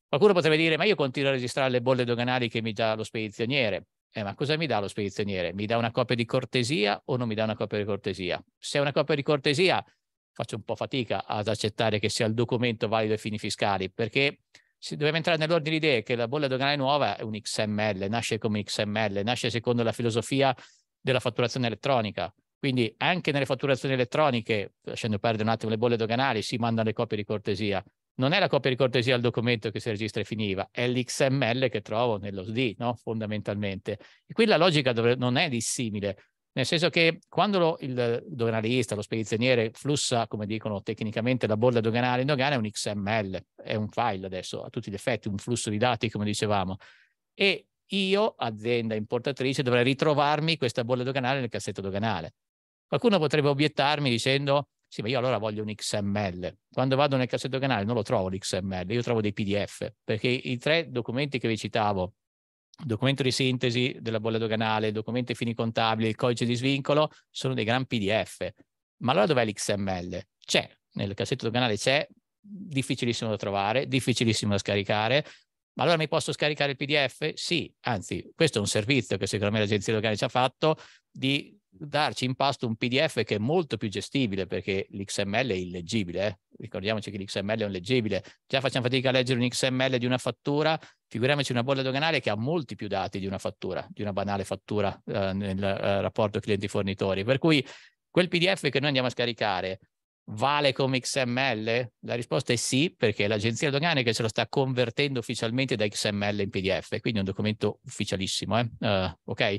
Qualcuno potrebbe dire, ma io continuo a registrare le bolle doganali che mi dà lo spedizioniere eh, ma cosa mi dà lo spedizioniere? Mi dà una copia di cortesia o non mi dà una copia di cortesia? Se è una copia di cortesia, faccio un po' fatica ad accettare che sia il documento valido ai fini fiscali, perché se dobbiamo entrare nell'ordine di idee che la bolla doganale nuova è un XML, nasce come XML, nasce secondo la filosofia della fatturazione elettronica. Quindi anche nelle fatturazioni elettroniche, lasciando perdere un attimo le bolle doganali, si mandano le copie di cortesia non è la copia di cortesia al documento che si registra e finiva, è l'XML che trovo nello SD, no? fondamentalmente. E qui la logica non è dissimile, nel senso che quando lo, il doganalista, lo spedizioniere flussa, come dicono tecnicamente, la bolla doganale in dogana è un XML, è un file adesso, a tutti gli effetti, un flusso di dati, come dicevamo. E io, azienda importatrice, dovrei ritrovarmi questa bolla doganale nel cassetto doganale. Qualcuno potrebbe obiettarmi dicendo sì, ma io allora voglio un XML. Quando vado nel cassetto canale non lo trovo l'XML, io trovo dei PDF, perché i tre documenti che vi citavo, documento di sintesi della bolla doganale, documento fini contabili, il codice di svincolo, sono dei gran PDF. Ma allora dov'è l'XML? C'è, nel cassetto doganale c'è, difficilissimo da trovare, difficilissimo da scaricare. Ma allora mi posso scaricare il PDF? Sì, anzi, questo è un servizio che secondo me l'agenzia doganale ci ha fatto di darci in pasto un PDF che è molto più gestibile perché l'XML è illeggibile. Eh. Ricordiamoci che l'XML è un leggibile. Già facciamo fatica a leggere un XML di una fattura, figuriamoci una bolla doganale che ha molti più dati di una fattura, di una banale fattura eh, nel eh, rapporto clienti-fornitori. Per cui quel PDF che noi andiamo a scaricare vale come XML? La risposta è sì, perché l'agenzia doganale che ce lo sta convertendo ufficialmente da XML in PDF, quindi è un documento ufficialissimo. Eh. Eh, ok?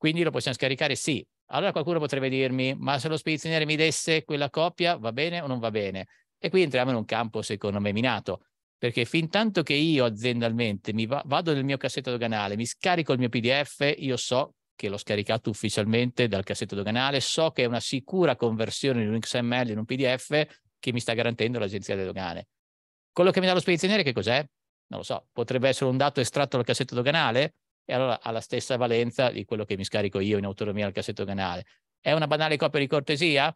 Quindi lo possiamo scaricare sì, allora qualcuno potrebbe dirmi, ma se lo spedizioniere mi desse quella copia, va bene o non va bene? E qui entriamo in un campo, secondo me, minato, perché fin tanto che io aziendalmente mi va- vado nel mio cassetto doganale, mi scarico il mio PDF, io so che l'ho scaricato ufficialmente dal cassetto doganale, so che è una sicura conversione di un XML in un PDF che mi sta garantendo l'agenzia delle dogane. Quello che mi dà lo spedizioniere che cos'è? Non lo so, potrebbe essere un dato estratto dal cassetto doganale? e allora ha la stessa valenza di quello che mi scarico io in autonomia al cassetto doganale. È una banale copia di cortesia?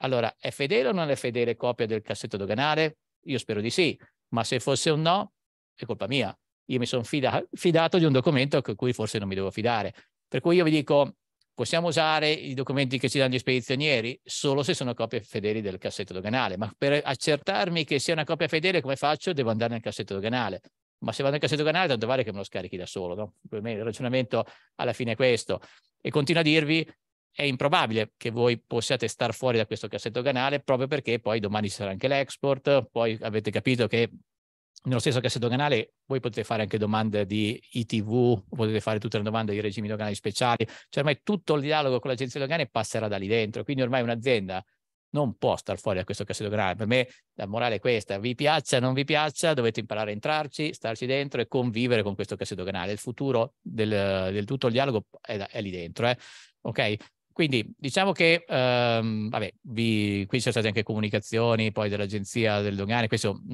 Allora, è fedele o non è fedele copia del cassetto doganale? Io spero di sì, ma se fosse un no, è colpa mia. Io mi sono fida- fidato di un documento con cui forse non mi devo fidare. Per cui io vi dico, possiamo usare i documenti che ci danno gli spedizionieri solo se sono copie fedeli del cassetto doganale, ma per accertarmi che sia una copia fedele, come faccio? Devo andare nel cassetto doganale ma se vado in cassetto canale tanto vale che me lo scarichi da solo, no? Per me il ragionamento alla fine è questo. E continuo a dirvi, è improbabile che voi possiate star fuori da questo cassetto canale proprio perché poi domani ci sarà anche l'export, poi avete capito che nello stesso cassetto canale voi potete fare anche domande di ITV, potete fare tutte le domande di regimi doganali speciali, cioè ormai tutto il dialogo con l'agenzia dogane passerà da lì dentro, quindi ormai un'azienda non può star fuori da questo cassetto grande. Per me la morale è questa, vi piaccia o non vi piaccia, dovete imparare a entrarci, starci dentro e convivere con questo cassetto grande. Il futuro del, del tutto il dialogo è, è lì dentro. Eh? Ok? Quindi diciamo che, um, vabbè, vi, qui ci sono state anche comunicazioni poi dell'agenzia del dogane, questi sono,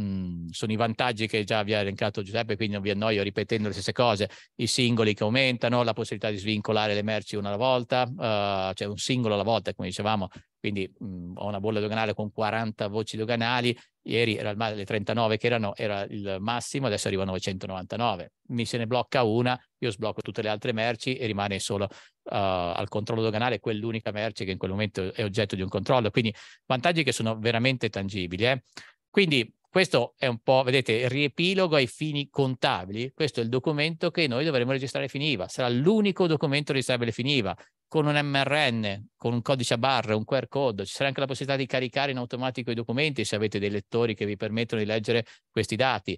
sono i vantaggi che già vi ha elencato Giuseppe, quindi non vi annoio ripetendo le stesse cose, i singoli che aumentano, la possibilità di svincolare le merci una alla volta, uh, cioè un singolo alla volta, come dicevamo, quindi mh, mhmm, ho una bolla doganale con 40 voci doganali, ieri era le 39 che erano, era il massimo, adesso arrivano 999, mi se ne blocca una, io sblocco tutte le altre merci e rimane solo uh, al controllo doganale quell'unica merce che in quel momento è oggetto di un controllo, quindi vantaggi che sono veramente tangibili. Eh? Quindi questo è un po', vedete, riepilogo ai fini contabili. Questo è il documento che noi dovremo registrare finiva. Sarà l'unico documento registrabile finiva con un MRN, con un codice a barre, un QR code. Ci sarà anche la possibilità di caricare in automatico i documenti se avete dei lettori che vi permettono di leggere questi dati.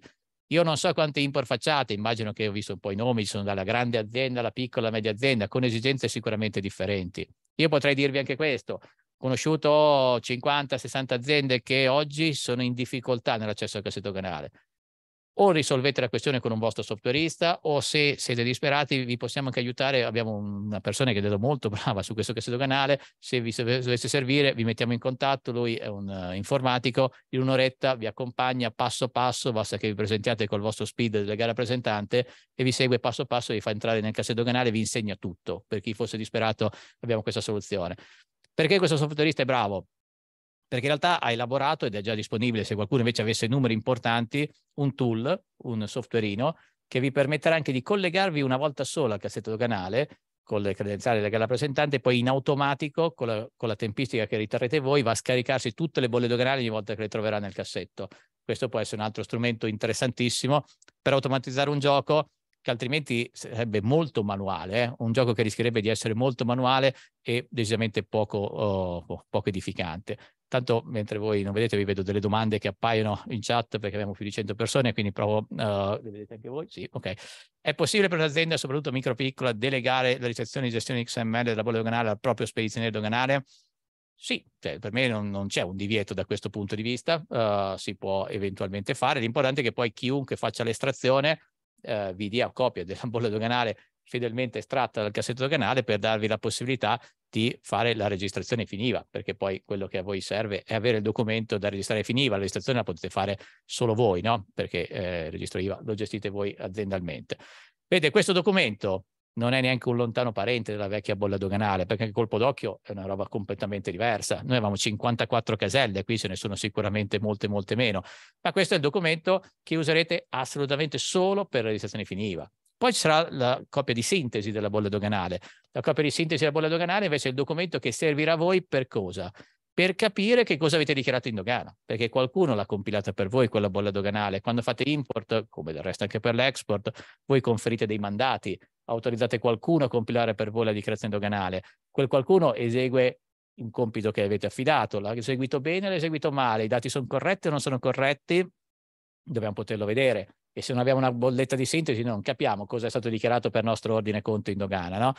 Io non so quante import facciate, immagino che ho visto un po' i nomi, ci sono dalla grande azienda alla piccola, media azienda, con esigenze sicuramente differenti. Io potrei dirvi anche questo, conosciuto 50-60 aziende che oggi sono in difficoltà nell'accesso al cassetto canale. O risolvete la questione con un vostro softwareista o se siete disperati vi possiamo anche aiutare. Abbiamo una persona che è molto brava su questo cassetto canale. Se vi dovesse servire vi mettiamo in contatto, lui è un uh, informatico, in un'oretta vi accompagna passo passo, basta che vi presentiate col vostro speed della gara presentante e vi segue passo passo, vi fa entrare nel cassetto canale, vi insegna tutto. Per chi fosse disperato abbiamo questa soluzione perché questo softwareista è bravo? Perché in realtà ha elaborato, ed è già disponibile se qualcuno invece avesse numeri importanti, un tool, un softwareino, che vi permetterà anche di collegarvi una volta sola al cassetto doganale con le credenziali del rappresentante, poi in automatico, con la, con la, tempistica che riterrete voi, va a scaricarsi tutte le bolle doganali ogni volta che le troverà nel cassetto. Questo può essere un altro strumento interessantissimo per automatizzare un gioco che altrimenti sarebbe molto manuale, eh? un gioco che rischierebbe di essere molto manuale e decisamente poco, oh, poco edificante. Tanto mentre voi non vedete, vi vedo delle domande che appaiono in chat perché abbiamo più di 100 persone, quindi provo, uh, le vedete anche voi? Sì, ok. È possibile per un'azienda, soprattutto micro-piccola, delegare la ricezione di gestione XML della bolla doganale al proprio spedizione doganale? Sì, cioè per me non, non, c'è un divieto da questo punto di vista, uh, si può eventualmente fare. L'importante è che poi chiunque faccia l'estrazione eh, vi dia copia della bolla doganale fedelmente estratta dal cassetto doganale per darvi la possibilità di fare la registrazione finiva, perché poi quello che a voi serve è avere il documento da registrare finiva, la registrazione la potete fare solo voi, no? perché eh, registro IVA lo gestite voi aziendalmente. Vede, questo documento non è neanche un lontano parente della vecchia bolla doganale, perché il colpo d'occhio è una roba completamente diversa. Noi avevamo 54 caselle, qui ce ne sono sicuramente molte, molte meno, ma questo è il documento che userete assolutamente solo per la registrazione finiva. Poi ci sarà la copia di sintesi della bolla doganale. La copia di sintesi della bolla doganale invece è il documento che servirà a voi per cosa? per capire che cosa avete dichiarato in dogana, perché qualcuno l'ha compilata per voi quella bolla doganale. Quando fate import, come del resto anche per l'export, voi conferite dei mandati autorizzate qualcuno a compilare per voi la dichiarazione doganale. Quel qualcuno esegue un compito che avete affidato, l'ha eseguito bene, o l'ha eseguito male, i dati sono corretti o non sono corretti, dobbiamo poterlo vedere. E se non abbiamo una bolletta di sintesi non capiamo cosa è stato dichiarato per nostro ordine conto in dogana, no?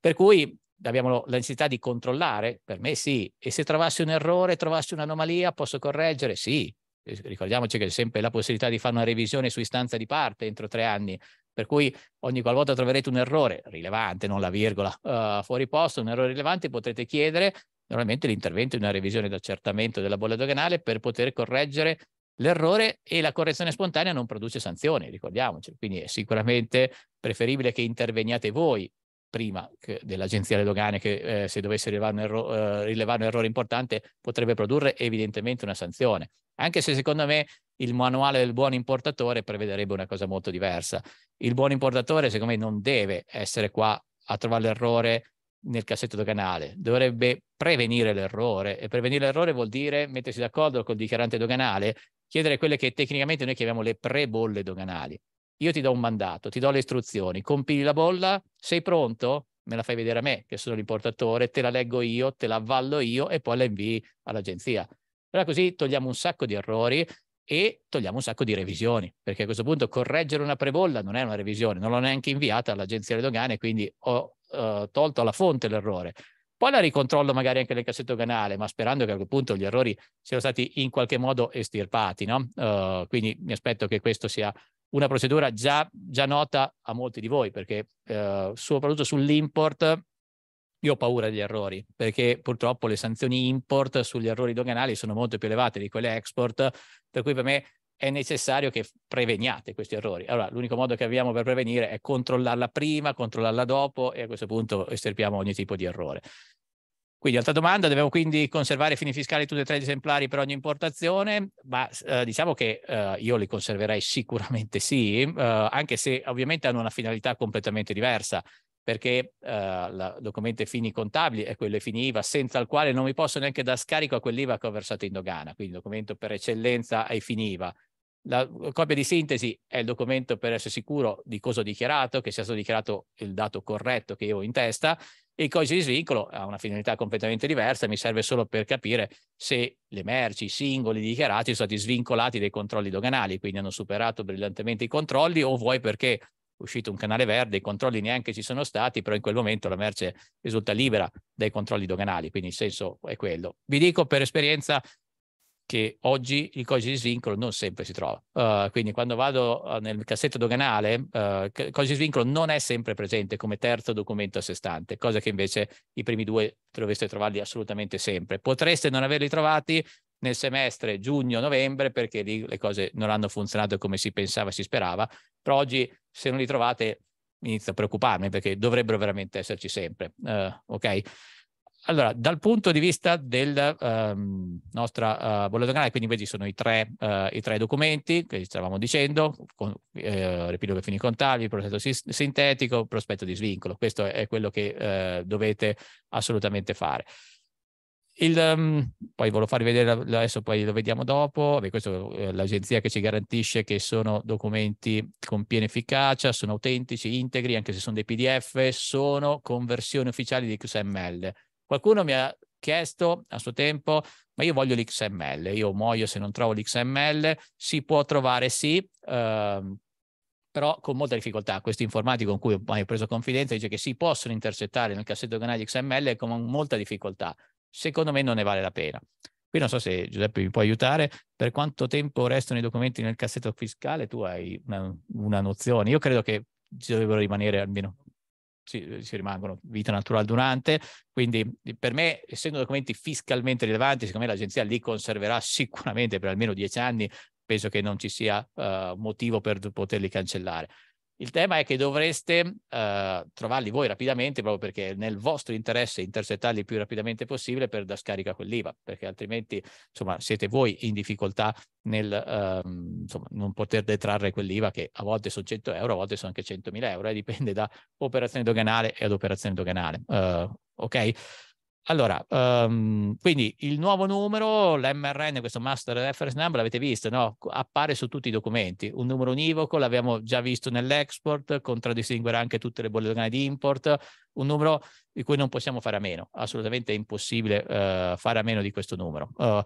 Per cui abbiamo la necessità di controllare, per me sì, e se trovassi un errore, trovassi un'anomalia, posso correggere? Sì, ricordiamoci che c'è sempre la possibilità di fare una revisione su istanza di parte entro tre anni, per cui ogni qualvolta troverete un errore rilevante, non la virgola, uh, fuori posto, un errore rilevante, potrete chiedere normalmente l'intervento di una revisione d'accertamento della bolla doganale per poter correggere l'errore e la correzione spontanea non produce sanzioni, ricordiamoci. Quindi è sicuramente preferibile che interveniate voi prima dell'agenzia delle dogane che eh, se dovesse rilevare un, erro- eh, rilevare un errore importante potrebbe produrre evidentemente una sanzione. Anche se secondo me il manuale del buon importatore prevederebbe una cosa molto diversa. Il buon importatore, secondo me, non deve essere qua a trovare l'errore nel cassetto doganale, dovrebbe prevenire l'errore e prevenire l'errore vuol dire mettersi d'accordo col dichiarante doganale, chiedere quelle che tecnicamente noi chiamiamo le pre-bolle doganali. Io ti do un mandato, ti do le istruzioni, compili la bolla, sei pronto? Me la fai vedere a me, che sono l'importatore, te la leggo io, te la avvallo io e poi la invii all'agenzia. Allora così togliamo un sacco di errori e togliamo un sacco di revisioni, perché a questo punto correggere una prebolla non è una revisione, non l'ho neanche inviata all'agenzia delle dogane, quindi ho uh, tolto alla fonte l'errore. Poi la ricontrollo magari anche nel cassetto canale, ma sperando che a quel punto gli errori siano stati in qualche modo estirpati, no? uh, quindi mi aspetto che questa sia una procedura già, già, nota a molti di voi, perché uh, soprattutto sull'import io ho paura degli errori, perché purtroppo le sanzioni import sugli errori doganali sono molto più elevate di quelle export, per cui per me è necessario che preveniate questi errori. Allora, l'unico modo che abbiamo per prevenire è controllarla prima, controllarla dopo e a questo punto estirpiamo ogni tipo di errore. Quindi, altra domanda, dobbiamo quindi conservare i fini fiscali tutti e tre gli esemplari per ogni importazione? Ma eh, diciamo che eh, io li conserverei sicuramente sì, eh, anche se ovviamente hanno una finalità completamente diversa perché eh, il documento fini contabili è quello fini IVA, senza il quale non mi posso neanche dare scarico a quell'IVA che ho versato in dogana, quindi documento per eccellenza ai fini IVA. La copia di sintesi è il documento per essere sicuro di cosa ho dichiarato, che sia stato dichiarato il dato corretto che io ho in testa. il codice di svincolo ha una finalità completamente diversa, mi serve solo per capire se le merci, i singoli dichiarati sono stati svincolati dai controlli doganali, quindi hanno superato brillantemente i controlli, o vuoi perché uscito un canale verde, i controlli neanche ci sono stati, però in quel momento la merce risulta libera dai controlli doganali, quindi il senso è quello. Vi dico per esperienza che oggi il codice di svincolo non sempre si trova, uh, quindi quando vado eh, nel cassetto doganale, uh, il codice di svincolo non è sempre presente come terzo documento a sé stante, cosa che invece i primi due dovreste trovarli assolutamente sempre. Potreste non averli trovati, nel semestre giugno-novembre perché lì le cose non hanno funzionato come si pensava si sperava, però oggi se non li trovate inizio a preoccuparmi perché dovrebbero veramente esserci sempre. Uh, ok? Allora, dal punto di vista della um, ehm, nostra uh, eh, bolla doganale, quindi questi sono i tre, uh, i tre documenti che stavamo dicendo, con, eh, riepilogo fini contabili, prospetto sintetico, prospetto di svincolo. Questo è quello che eh, dovete assolutamente fare. Il, um, poi lo farvi vedere adesso, poi lo vediamo dopo. Vabbè, questo è eh, l'agenzia che ci garantisce che sono documenti con piena efficacia, sono autentici, integri, anche se sono dei PDF, sono conversioni ufficiali di XML. Qualcuno mi ha chiesto a suo tempo, ma io voglio l'XML, io muoio se non trovo l'XML. Si può trovare, sì. Ehm, però con molta difficoltà. Questo informatico con cui ho preso confidenza dice che si possono intercettare nel cassetto canali XML con molta difficoltà secondo me non ne vale la pena. Qui non so se Giuseppe mi può aiutare, per quanto tempo restano i documenti nel cassetto fiscale, tu hai una, una nozione. Io credo che ci dovrebbero rimanere almeno, ci, si rimangono vita naturale durante, quindi per me, essendo documenti fiscalmente rilevanti, secondo me l'agenzia li conserverà sicuramente per almeno dieci anni, penso che non ci sia uh, motivo per poterli cancellare. Il tema è che dovreste eh, trovarli voi rapidamente, proprio perché è nel vostro interesse intercettarli il più rapidamente possibile per dar scarica quell'IVA, perché altrimenti insomma, siete voi in difficoltà nel ehm, insomma, non poter detrarre quell'IVA che a volte sono 100 euro, a volte sono anche 100.000 euro, e dipende da operazione doganale e ad operazione doganale. Uh, ok? Allora, um, quindi il nuovo numero, l'MRN, questo Master Reference Number, l'avete visto, no? Appare su tutti i documenti. Un numero univoco, l'abbiamo già visto nell'export, contraddistinguere anche tutte le bolle di import. Un numero di cui non possiamo fare a meno, assolutamente è impossibile uh, fare a meno di questo numero. Uh,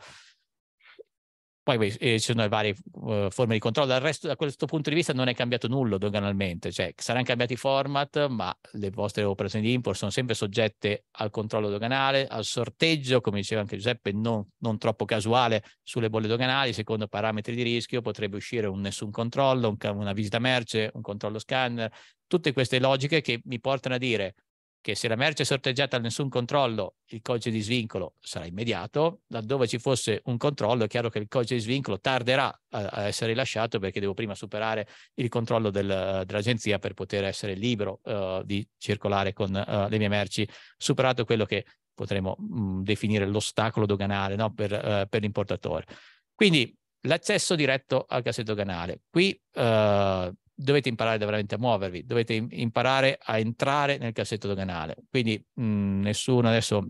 poi eh, ci sono le varie uh, forme di controllo. Dal resto, da questo punto di vista, non è cambiato nulla doganalmente. Cioè, saranno cambiati i format, ma le vostre operazioni di import sono sempre soggette al controllo doganale, al sorteggio, come diceva anche Giuseppe, non, non troppo casuale sulle bolle doganali, secondo parametri di rischio. Potrebbe uscire un nessun controllo, un, una visita merce, un controllo scanner. Tutte queste logiche che mi portano a dire che se la merce è sorteggiata a nessun controllo, il codice di svincolo sarà immediato, laddove ci fosse un controllo è chiaro che il codice di svincolo tarderà a, a essere rilasciato perché devo prima superare il controllo del, dell'agenzia per poter essere libero uh, di circolare con uh, le mie merci, superato quello che potremmo mh, mm, definire l'ostacolo doganale no? per, uh, per l'importatore. Quindi l'accesso diretto al cassetto doganale. Qui eh, dovete imparare veramente a muovervi, dovete imparare a entrare nel cassetto doganale. Quindi mh, mhmm, nessuno adesso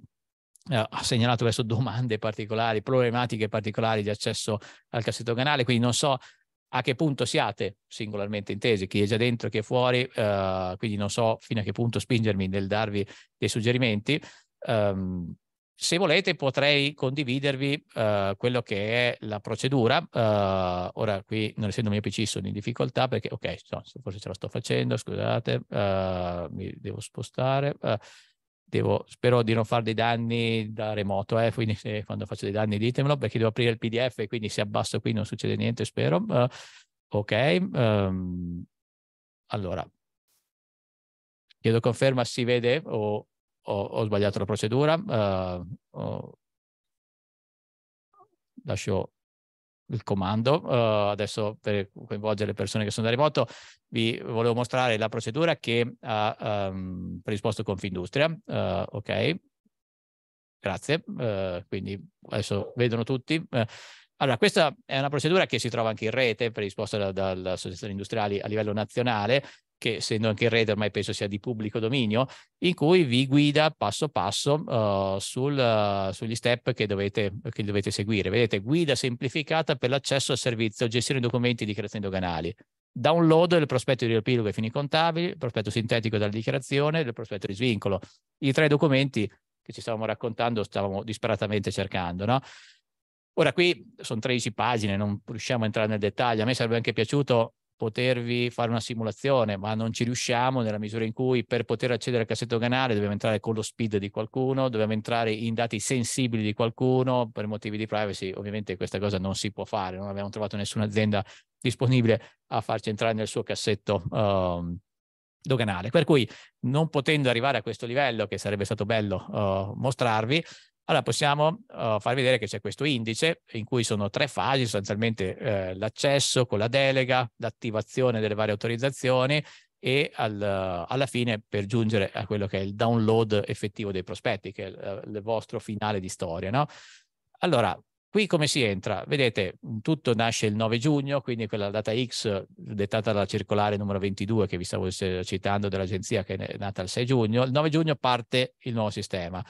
eh, ha segnalato adesso domande particolari, problematiche particolari di accesso al cassetto doganale, quindi non so a che punto siate singolarmente intesi, chi è già dentro, chi è fuori, eh, quindi non so fino a che punto spingermi nel darvi dei suggerimenti. Um, se volete potrei condividervi uh, quello che è la procedura. Uh, ora qui, non essendo il mio PC, sono in difficoltà perché, ok, no, forse ce la sto facendo, scusate, uh, mi devo spostare. Devo, spero di non fare dei danni da remoto, eh, quindi se, quando faccio dei danni ditemelo perché devo aprire il PDF e quindi se abbasso qui non succede niente, spero. ok, um, allora, chiedo conferma, si vede o ho, ho sbagliato la procedura, uh, ho... lascio il comando. Uh, adesso per coinvolgere le persone che sono da remoto vi volevo mostrare la procedura che ha um, predisposto Confindustria. Uh, ok, grazie. Uh, quindi adesso vedono tutti. allora, questa è una procedura che si trova anche in rete, predisposta dalle da associazioni industriali a livello nazionale, che essendo anche il rete ormai penso sia di pubblico dominio, in cui vi guida passo passo uh, sul, uh, sugli step che dovete, che dovete seguire. Vedete, guida semplificata per l'accesso al servizio, gestione documenti di creazione doganali download del prospetto di riepilogo ai fini contabili, il prospetto sintetico della dichiarazione e il prospetto di svincolo. I tre documenti che ci stavamo raccontando stavamo disperatamente cercando, no? Ora qui sono 13 pagine, non riusciamo a entrare nel dettaglio, a me sarebbe anche piaciuto potervi fare una simulazione, ma non ci riusciamo nella misura in cui per poter accedere al cassetto canale dobbiamo entrare con lo speed di qualcuno, dobbiamo entrare in dati sensibili di qualcuno, per motivi di privacy ovviamente questa cosa non si può fare, non abbiamo trovato nessuna azienda disponibile a farci entrare nel suo cassetto um, ehm, doganale. Per cui non potendo arrivare a questo livello, che sarebbe stato bello uh, mostrarvi, allora possiamo uh, far vedere che c'è questo indice in cui sono tre fasi, sostanzialmente eh, l'accesso con la delega, l'attivazione delle varie autorizzazioni e al, alla fine per giungere a quello che è il download effettivo dei prospetti, che è il, il vostro finale di storia. No? Allora, Qui come si entra? Vedete, tutto nasce il 9 giugno, quindi quella data X dettata dalla circolare numero 22 che vi stavo eh, citando dell'agenzia che è nata il 6 giugno. Il 9 giugno parte il nuovo sistema.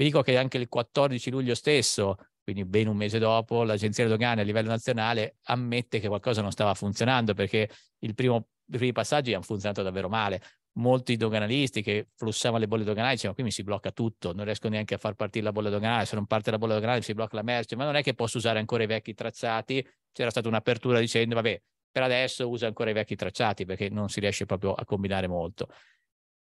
Vi dico che anche il 14 luglio stesso, quindi ben un mese dopo, l'Agenzia delle a livello nazionale ammette che qualcosa non stava funzionando perché primo, i primi passaggi hanno funzionato davvero male. Molti doganalisti che flussavano le bolle doganali dicevano qui mi si blocca tutto, non riesco neanche a far partire la bolla doganale, se non parte la bolla doganale si blocca la merce, ma non è che posso usare ancora i vecchi tracciati, c'era stata un'apertura dicendo vabbè per adesso usa ancora i vecchi tracciati perché non si riesce proprio a combinare molto.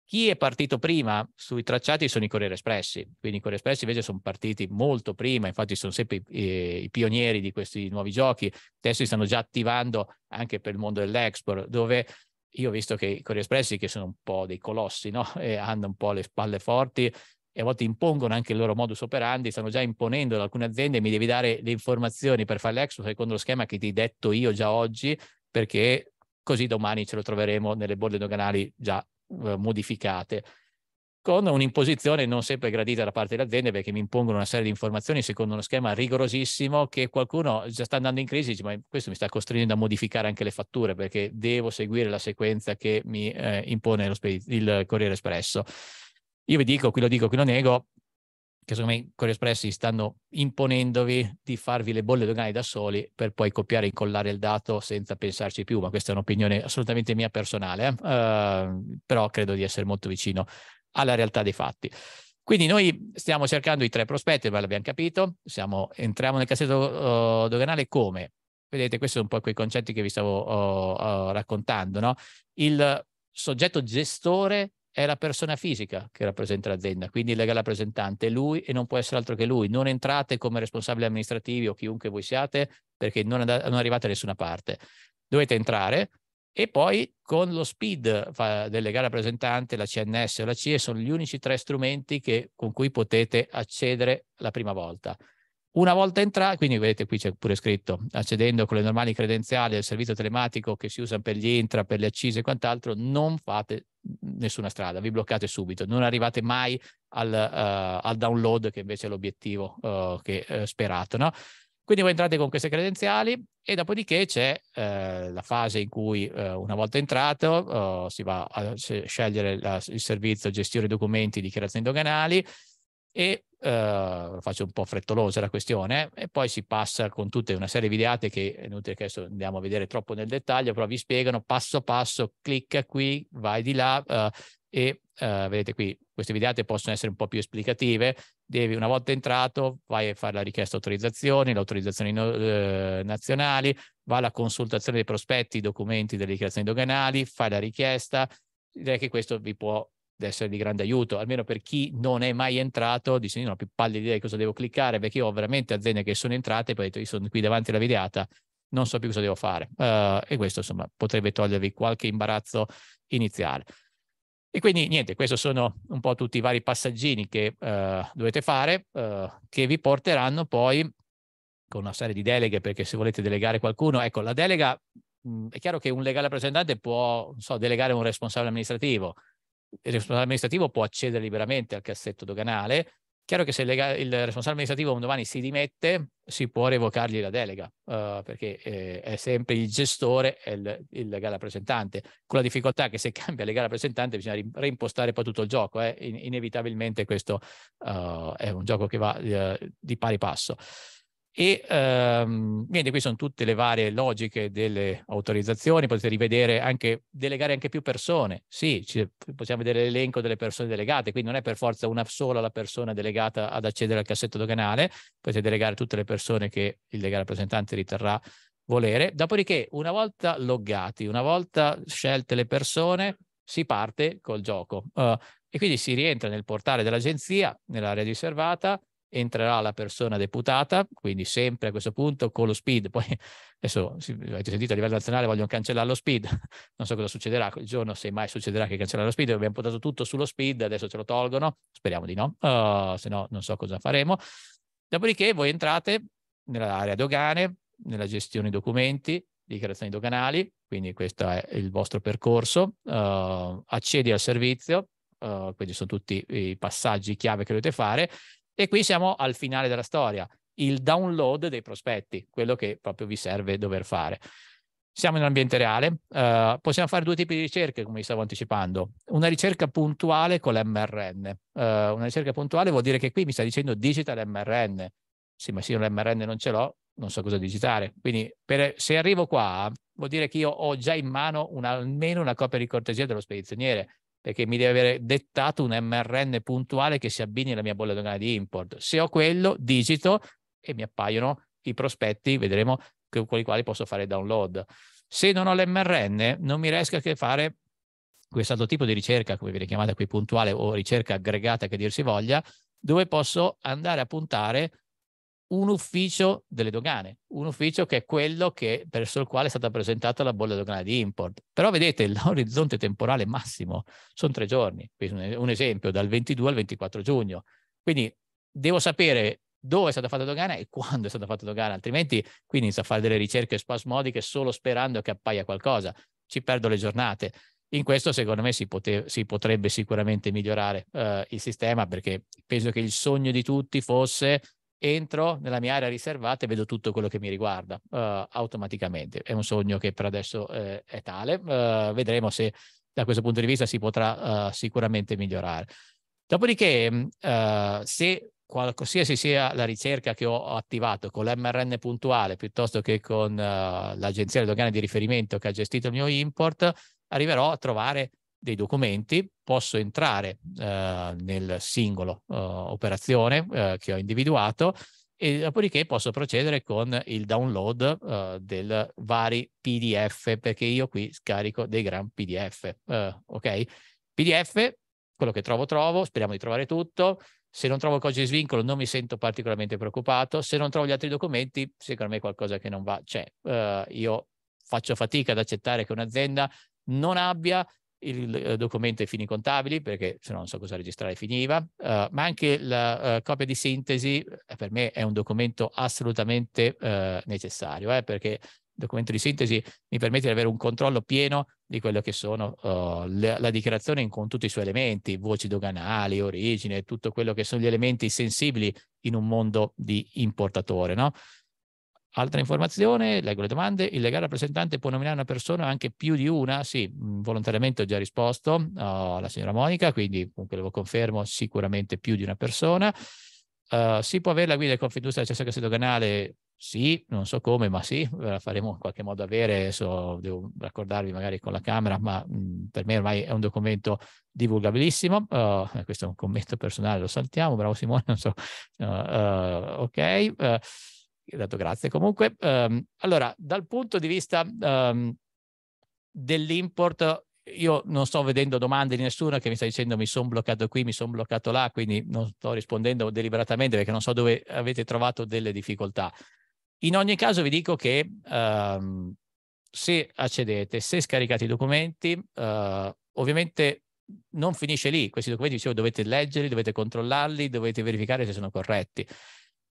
Chi è partito prima sui tracciati sono i Corriere Espressi, quindi i Corriere Espressi invece sono partiti molto prima, infatti sono sempre i, eh, i pionieri di questi nuovi giochi, adesso si stanno già attivando anche per il mondo dell'export, dove io ho visto che i Corriere Espressi, che sono un po' dei colossi, no? hanno un po' le spalle forti e a volte impongono anche il loro modus operandi, stanno già imponendo ad alcune aziende, mi devi dare le informazioni per fare l'export secondo lo schema che ti ho detto io già oggi, perché così domani ce lo troveremo nelle bolle doganali già eh, modificate con un'imposizione non sempre gradita da parte delle aziende perché mi impongono una serie di informazioni secondo uno schema rigorosissimo che qualcuno già sta andando in crisi dice ma questo mi sta costringendo a modificare anche le fatture perché devo seguire la sequenza che mi eh, impone lo, il Corriere Espresso. Io vi dico, qui lo dico, qui lo nego, che secondo me Corriere stanno imponendovi di farvi le bolle doganali da soli per poi copiare e incollare il dato senza pensarci più, ma questa è un'opinione assolutamente mia personale, eh? Uh, però credo di essere molto vicino alla realtà dei fatti. Quindi noi stiamo cercando i tre prospetti, ma l'abbiamo capito, Siamo, entriamo nel cassetto uh, doganale come? Vedete, questi sono un po' quei concetti che vi stavo uh, raccontando, no? Il soggetto gestore è la persona fisica che rappresenta l'azienda, quindi il legale rappresentante è lui e non può essere altro che lui. Non entrate come responsabili amministrativi o chiunque voi siate perché non, andate, non arrivate a nessuna parte. Dovete entrare e poi con lo SPID del legale rappresentante, la CNS o la CIE sono gli unici tre strumenti che, con cui potete accedere la prima volta. Una volta entrati, quindi vedete qui c'è pure scritto, accedendo con le normali credenziali al servizio telematico che si usano per gli intra, per le accise e quant'altro, non fate nessuna strada, vi bloccate subito, non arrivate mai al, uh, al download che invece è l'obiettivo uh, che uh, sperato. No? Quindi voi entrate con queste credenziali e dopodiché c'è eh, la fase in cui eh, una volta entrato eh, si va a scegliere la, il servizio gestione documenti dichiarazioni doganali, e eh, faccio un po' frettolosa la questione e poi si passa con tutta una serie di videate che è inutile che adesso andiamo a vedere troppo nel dettaglio, però vi spiegano passo passo, clicca qui, vai di là eh, e eh, vedete qui queste videate possono essere un po' più esplicative, devi una volta entrato vai a fare la richiesta di autorizzazioni, le autorizzazioni no, eh, nazionali, va alla consultazione dei prospetti, i documenti delle dichiarazioni doganali, fai la richiesta, direi che questo vi può di essere di grande aiuto, almeno per chi non è mai entrato, dice non ho più pallida idea di cosa devo cliccare, perché io ho veramente aziende che sono entrate e poi ho detto io sono qui davanti alla videata, non so più cosa devo fare. Uh, e questo insomma potrebbe togliervi qualche imbarazzo iniziale. E quindi niente, questi sono un po' tutti i vari passaggini che uh, dovete fare, uh, che vi porteranno poi con una serie di deleghe, perché se volete delegare qualcuno, ecco, la delega, mh, mm, è chiaro che un legale rappresentante può, so, delegare un responsabile amministrativo, il responsabile amministrativo può accedere liberamente al cassetto doganale. Chiaro che se il, il responsabile amministrativo un domani si dimette, si può revocargli la delega, uh, perché eh, è sempre il gestore e il, il, legale rappresentante, con la difficoltà che se cambia legale rappresentante bisogna ri, reimpostare poi tutto il gioco, eh. In, inevitabilmente questo uh, è un gioco che va uh, di pari passo. E ehm, niente, qui sono tutte le varie logiche delle autorizzazioni, potete rivedere anche, delegare anche più persone. Sì, ci, possiamo vedere l'elenco delle persone delegate, quindi non è per forza una sola la persona delegata ad accedere al cassetto doganale, potete delegare tutte le persone che il legale rappresentante riterrà volere. Dopodiché, una volta loggati, una volta scelte le persone, si parte col gioco. Uh, e quindi si rientra nel portale dell'agenzia, nell'area riservata, entrerà la persona deputata, quindi sempre a questo punto con lo speed, poi adesso avete sentito a livello nazionale vogliono cancellare lo speed, non so cosa succederà quel giorno, se mai succederà che cancellano lo speed, abbiamo portato tutto sullo speed, adesso ce lo tolgono, speriamo di no, uh, se no non so cosa faremo. Dopodiché voi entrate nell'area dogane, nella gestione documenti, dichiarazioni doganali, quindi questo è il vostro percorso, uh, accedi al servizio, uh, quindi sono tutti i passaggi chiave che dovete fare, e qui siamo al finale della storia, il download dei prospetti, quello che proprio vi serve dover fare. Siamo in un ambiente reale, uh, possiamo fare due tipi di ricerche, come vi stavo anticipando. Una ricerca puntuale con l'MRN. Uh, eh, una ricerca puntuale vuol dire che qui mi sta dicendo digita l'MRN. Sì, ma se io l'MRN non ce l'ho, non so cosa digitare. Quindi per, se arrivo qua, vuol dire che io ho già in mano una, almeno una copia di cortesia dello spedizioniere perché mi deve avere dettato un MRN puntuale che si abbini alla mia bolla doganale di import. Se ho quello, digito e mi appaiono i prospetti, vedremo con i quali posso fare download. Se non ho l'MRN, non mi resta che fare questo altro tipo di ricerca, come viene chiamata qui puntuale o ricerca aggregata che dir si voglia, dove posso andare a puntare un ufficio delle dogane, un ufficio che è quello che, verso il quale è stata presentata la bolla doganale di import. Però vedete, l'orizzonte temporale massimo sono tre giorni, un esempio, dal 22 al 24 giugno. Quindi devo sapere dove è stata fatta la dogana e quando è stata fatta la dogana, altrimenti qui inizio a fare delle ricerche spasmodiche solo sperando che appaia qualcosa, ci perdo le giornate. In questo secondo me si, pote- si potrebbe sicuramente migliorare uh, il sistema perché penso che il sogno di tutti fosse entro nella mia area riservata e vedo tutto quello che mi riguarda uh, automaticamente. È un sogno che per adesso eh, è tale, uh, vedremo se da questo punto di vista si potrà uh, sicuramente migliorare. Dopodiché, mm, se qualsiasi sia la ricerca che ho attivato con l'MRN puntuale piuttosto che con l'agenzia dogana di riferimento che ha gestito il mio import, arriverò a trovare dei documenti, posso entrare eh, nel singolo eh, operazione eh, che ho individuato e dopodiché posso procedere con il download eh, del vari PDF perché io qui scarico dei gran PDF, eh, ok? PDF, quello che trovo trovo, speriamo di trovare tutto. Se non trovo il codice di svincolo non mi sento particolarmente preoccupato, se non trovo gli altri documenti secondo me qualcosa che non va c'è. Eh, io faccio fatica ad accettare che un'azienda non abbia il eh, documento ai fini contabili, perché se no non so cosa registrare finiva, uh, ma anche la uh, copia di sintesi per me è un documento assolutamente uh, necessario, eh, perché il documento di sintesi mi permette di avere un controllo pieno di quello che sono oh, le, la dichiarazione con tutti i suoi elementi, voci doganali, origine, tutto quello che sono gli elementi sensibili in un mondo di importatore, no? Altra informazione, leggo le domande, il legale rappresentante può nominare una persona anche più di una? Sì, mm, volontariamente ho già risposto uh, oh, alla signora Monica, quindi comunque lo confermo sicuramente più di una persona. Uh, si può avere la guida del Confindustria del Cesso canale? Sì, non so come, ma sì, ve la faremo in qualche modo avere, so, devo raccordarvi magari con la Camera, ma mh, mm, per me ormai è un documento divulgabilissimo, uh, questo è un commento personale, lo saltiamo, bravo Simone, non so, eh, ok. Io grazie. Comunque, um, allora, dal punto di vista um, dell'import, io non sto vedendo domande di nessuno che mi sta dicendo mi sono bloccato qui, mi sono bloccato là, quindi non sto rispondendo deliberatamente perché non so dove avete trovato delle difficoltà. In ogni caso vi dico che um, se accedete, se scaricate i documenti, uh, ovviamente non finisce lì, questi documenti dicevo, dovete leggerli, dovete controllarli, dovete verificare se sono corretti.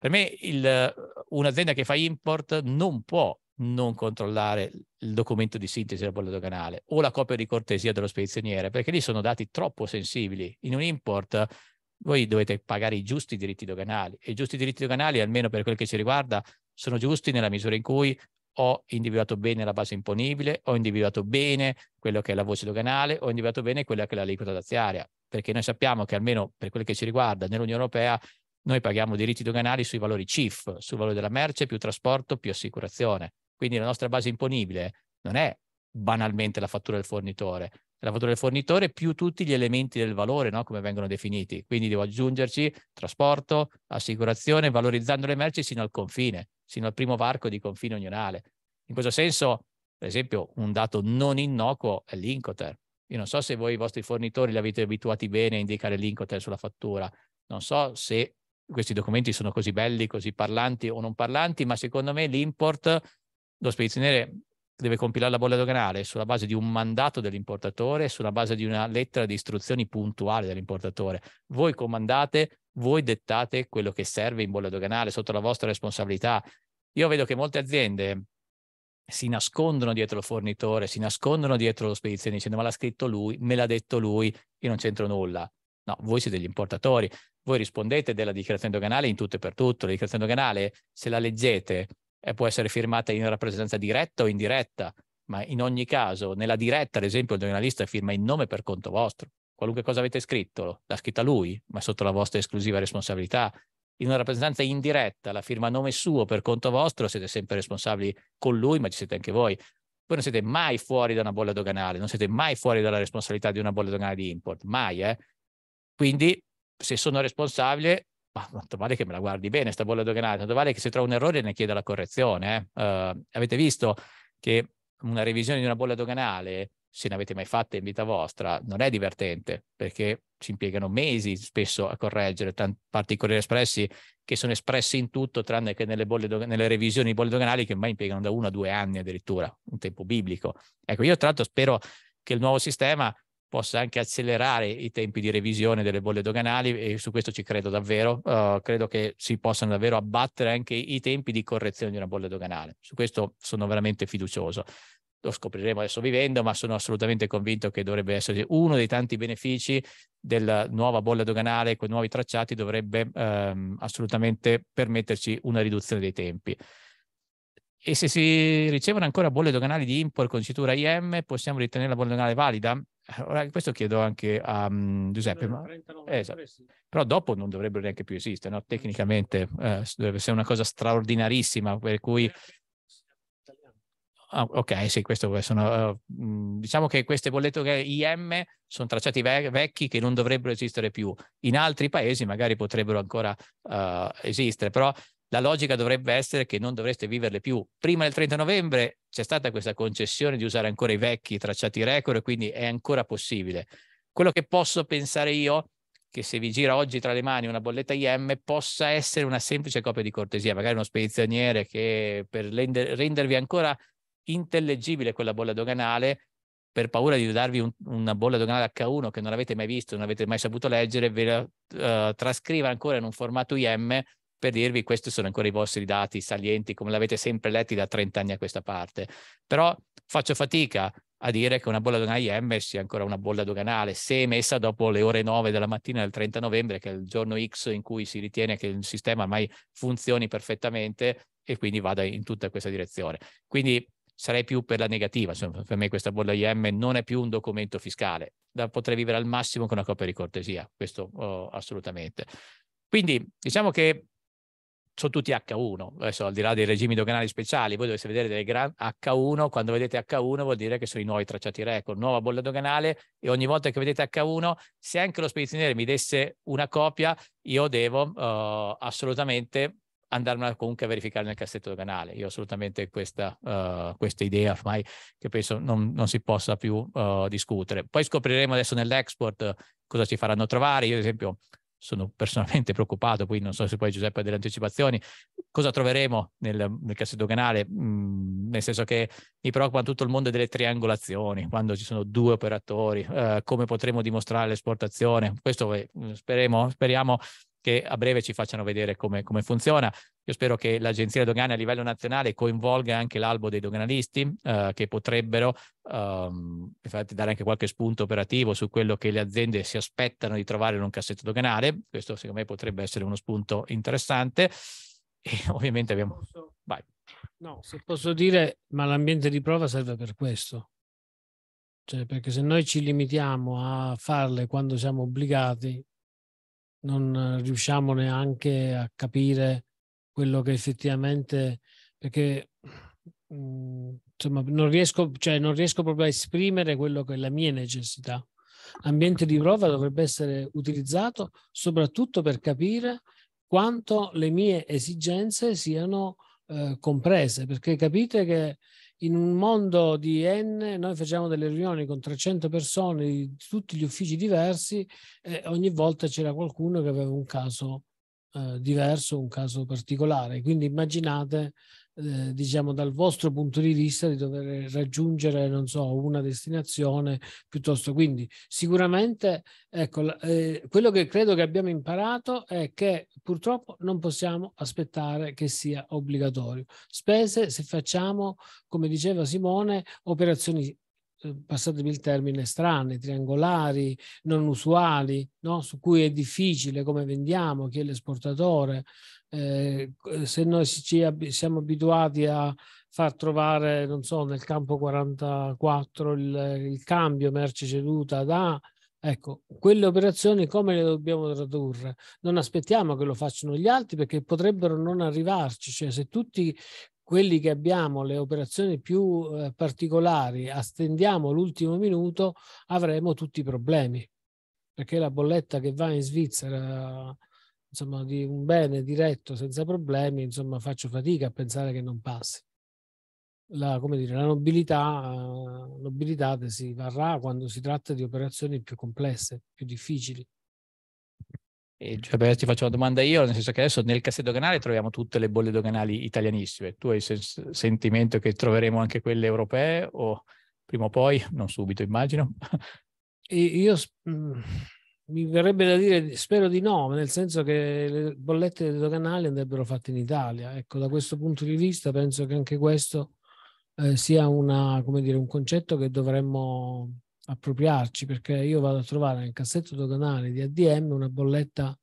Per me il, eh, un'azienda che fa import non può non controllare il documento di sintesi della bolla doganale o la copia di cortesia dello spedizioniere, perché lì sono dati troppo sensibili. In un import eh, voi dovete pagare i giusti diritti doganali e i giusti diritti doganali, almeno per quel che ci riguarda, sono giusti nella misura in cui ho individuato bene la base imponibile, ho individuato bene quello che è la voce doganale, ho individuato bene quella che è l'aliquota daziaria, perché noi sappiamo che almeno per quel che ci riguarda nell'Unione Europea noi paghiamo diritti doganali sui valori CIF, sul valore della merce, più trasporto, più assicurazione. Quindi la nostra base imponibile non è banalmente la fattura del fornitore, è la fattura del fornitore più tutti gli elementi del valore, no? come vengono definiti. Quindi devo aggiungerci trasporto, assicurazione, valorizzando le merci sino al confine, sino al primo varco di confine unionale. In questo senso, per esempio, un dato non innocuo è l'Incoter. Io non so se voi i vostri fornitori li avete abituati bene a indicare l'Incoter sulla fattura, non so se questi documenti sono così belli, così parlanti o non parlanti, ma secondo me l'import, lo spedizioniere deve compilare la bolla doganale sulla base di un mandato dell'importatore, sulla base di una lettera di istruzioni puntuale dell'importatore. Voi comandate, voi dettate quello che serve in bolla doganale sotto la vostra responsabilità. Io vedo che molte aziende si nascondono dietro il fornitore, si nascondono dietro lo spedizione dicendo ma l'ha scritto lui, me l'ha detto lui, io non c'entro nulla. No, voi siete gli importatori, voi rispondete della dichiarazione doganale in tutto e per tutto. La dichiarazione doganale, se la leggete, eh, può essere firmata in rappresentanza diretta o indiretta, ma in ogni caso, nella diretta, ad esempio, il doganalista firma in nome per conto vostro. Qualunque cosa avete scritto, l'ha scritta lui, ma sotto la vostra esclusiva responsabilità. In una rappresentanza indiretta, la firma a nome suo per conto vostro, siete sempre responsabili con lui, ma ci siete anche voi. Voi non siete mai fuori da una bolla doganale, non siete mai fuori dalla responsabilità di una bolla doganale di import, mai, eh? Quindi se sono responsabile, ma tanto vale che me la guardi bene sta bolla doganale, tanto vale che se trovo un errore ne chieda la correzione. Eh. Uh, avete visto che una revisione di una bolla doganale, se ne avete mai fatta in vita vostra, non è divertente perché ci impiegano mesi spesso a correggere tanti particoli espressi che sono espressi in tutto tranne che nelle, do- nelle revisioni di bolle doganali che mai impiegano da uno a due anni addirittura, un tempo biblico. Ecco, io tra l'altro spero che il nuovo sistema possa anche accelerare i tempi di revisione delle bolle doganali e su questo ci credo davvero, uh, credo che si possano davvero abbattere anche i tempi di correzione di una bolla doganale, su questo sono veramente fiducioso. Lo scopriremo adesso vivendo, ma sono assolutamente convinto che dovrebbe essere uno dei tanti benefici della nuova bolla doganale con nuovi tracciati, dovrebbe um, assolutamente permetterci una riduzione dei tempi e se si ricevono ancora bolle doganali di import con cintura IM, possiamo ritenere la bolla doganale valida? Eh, ora, questo chiedo anche a um, Giuseppe, ma, eh, esatto. però dopo non dovrebbero neanche più esistere, no? Mm. tecnicamente eh, dovrebbe essere una cosa straordinarissima per cui... Eh, ah, ok, sì, questo sono, uh, diciamo che queste bollette IM sono tracciati ve- vecchi che non dovrebbero esistere più. In altri paesi magari potrebbero ancora uh, esistere, però la logica dovrebbe essere che non dovreste viverle più. Prima del 30 novembre c'è stata questa concessione di usare ancora i vecchi tracciati record, quindi è ancora possibile. Quello che posso pensare io, che se vi gira oggi tra le mani una bolletta IM, possa essere una semplice copia di cortesia, magari uno spedizioniere che per rendervi ancora intellegibile quella bolla doganale, per paura di darvi un, una bolla doganale H1 che non avete mai visto, non avete mai saputo leggere, ve la uh, trascriva ancora in un formato IM per dirvi questi sono ancora i vostri dati salienti come l'avete sempre letti da 30 anni a questa parte. Però faccio fatica a dire che una bolla doganale IM sia ancora una bolla doganale se messa dopo le ore 9 della mattina del 30 novembre, che è il giorno X in cui si ritiene che il sistema mai funzioni perfettamente e quindi vada in tutta questa direzione. Quindi sarei più per la negativa, insomma, per me questa bolla IM non è più un documento fiscale, la potrei vivere al massimo con una coppia di cortesia, questo oh, assolutamente. Quindi diciamo che sono tutti H1, adesso al di là dei regimi doganali speciali, voi dovete vedere delle gran H1, quando vedete H1 vuol dire che sono i nuovi tracciati record, nuova bolla doganale e ogni volta che vedete H1, se anche lo spedizioniere mi desse una copia, io devo uh, assolutamente andarmela comunque a verificare nel cassetto doganale. Io ho assolutamente questa, uh, questa idea ormai che penso non, non si possa più uh, discutere. Poi scopriremo adesso nell'export cosa ci faranno trovare. Io ad esempio sono personalmente preoccupato, poi non so se poi Giuseppe ha delle anticipazioni, cosa troveremo nel, nel cassetto doganale, mm, nel senso che mi preoccupa tutto il mondo delle triangolazioni, quando ci sono due operatori, eh, come potremo dimostrare l'esportazione, questo eh, mm, speriamo, speriamo che a breve ci facciano vedere come, come funziona. Io spero che l'agenzia dogane a livello nazionale coinvolga anche l'albo dei doganalisti eh, che potrebbero ehm, infatti dare anche qualche spunto operativo su quello che le aziende si aspettano di trovare in un cassetto doganale. Questo secondo me potrebbe essere uno spunto interessante. E ovviamente abbiamo... Posso... Vai. No, se posso dire, ma l'ambiente di prova serve per questo. Cioè, perché se noi ci limitiamo a farle quando siamo obbligati, non eh, riusciamo neanche a capire quello che effettivamente, perché mm, insomma non riesco, cioè, non riesco proprio a esprimere quello che è la mia necessità. L'ambiente di prova dovrebbe essere utilizzato soprattutto per capire quanto le mie esigenze siano eh, comprese, perché capite che in un mondo di N, noi facciamo delle riunioni con 300 persone di tutti gli uffici diversi e ogni volta c'era qualcuno che aveva un caso eh, diverso, un caso particolare. Quindi immaginate eh, diciamo dal vostro punto di vista di dover raggiungere non so una destinazione piuttosto quindi sicuramente ecco eh, quello che credo che abbiamo imparato è che purtroppo non possiamo aspettare che sia obbligatorio spese se facciamo come diceva Simone operazioni eh, passatemi il termine, strane, triangolari, non usuali, no? su cui è difficile come vendiamo, chi è l'esportatore. Eh, se noi ci ab- siamo abituati a far trovare, non so, nel campo 44 il, il cambio merce ceduta da... Ecco, quelle operazioni come le dobbiamo tradurre? Non aspettiamo che lo facciano gli altri perché potrebbero non arrivarci, cioè se tutti quelli che abbiamo le operazioni più eh, particolari, astendiamo l'ultimo minuto, avremo tutti i problemi. Perché la bolletta che va in Svizzera, insomma, di un bene diretto senza problemi, insomma, faccio fatica a pensare che non passi. La, come dire, la nobilità, nobilitate eh, si varrà quando si tratta di operazioni più complesse, più difficili. E, cioè, ti faccio una domanda io, nel senso che adesso nel cassetto doganale troviamo tutte le bolle doganali italianissime. Tu hai il sen- sentimento che troveremo anche quelle europee o prima o poi, non subito immagino? E io mm, mi verrebbe da dire, spero di no, nel senso che le bollette doganali andrebbero fatte in Italia. Ecco, da questo punto di vista penso che anche questo eh, sia una, dire, un concetto che dovremmo appropriarci perché io vado a trovare nel cassetto doganale di ADM una bolletta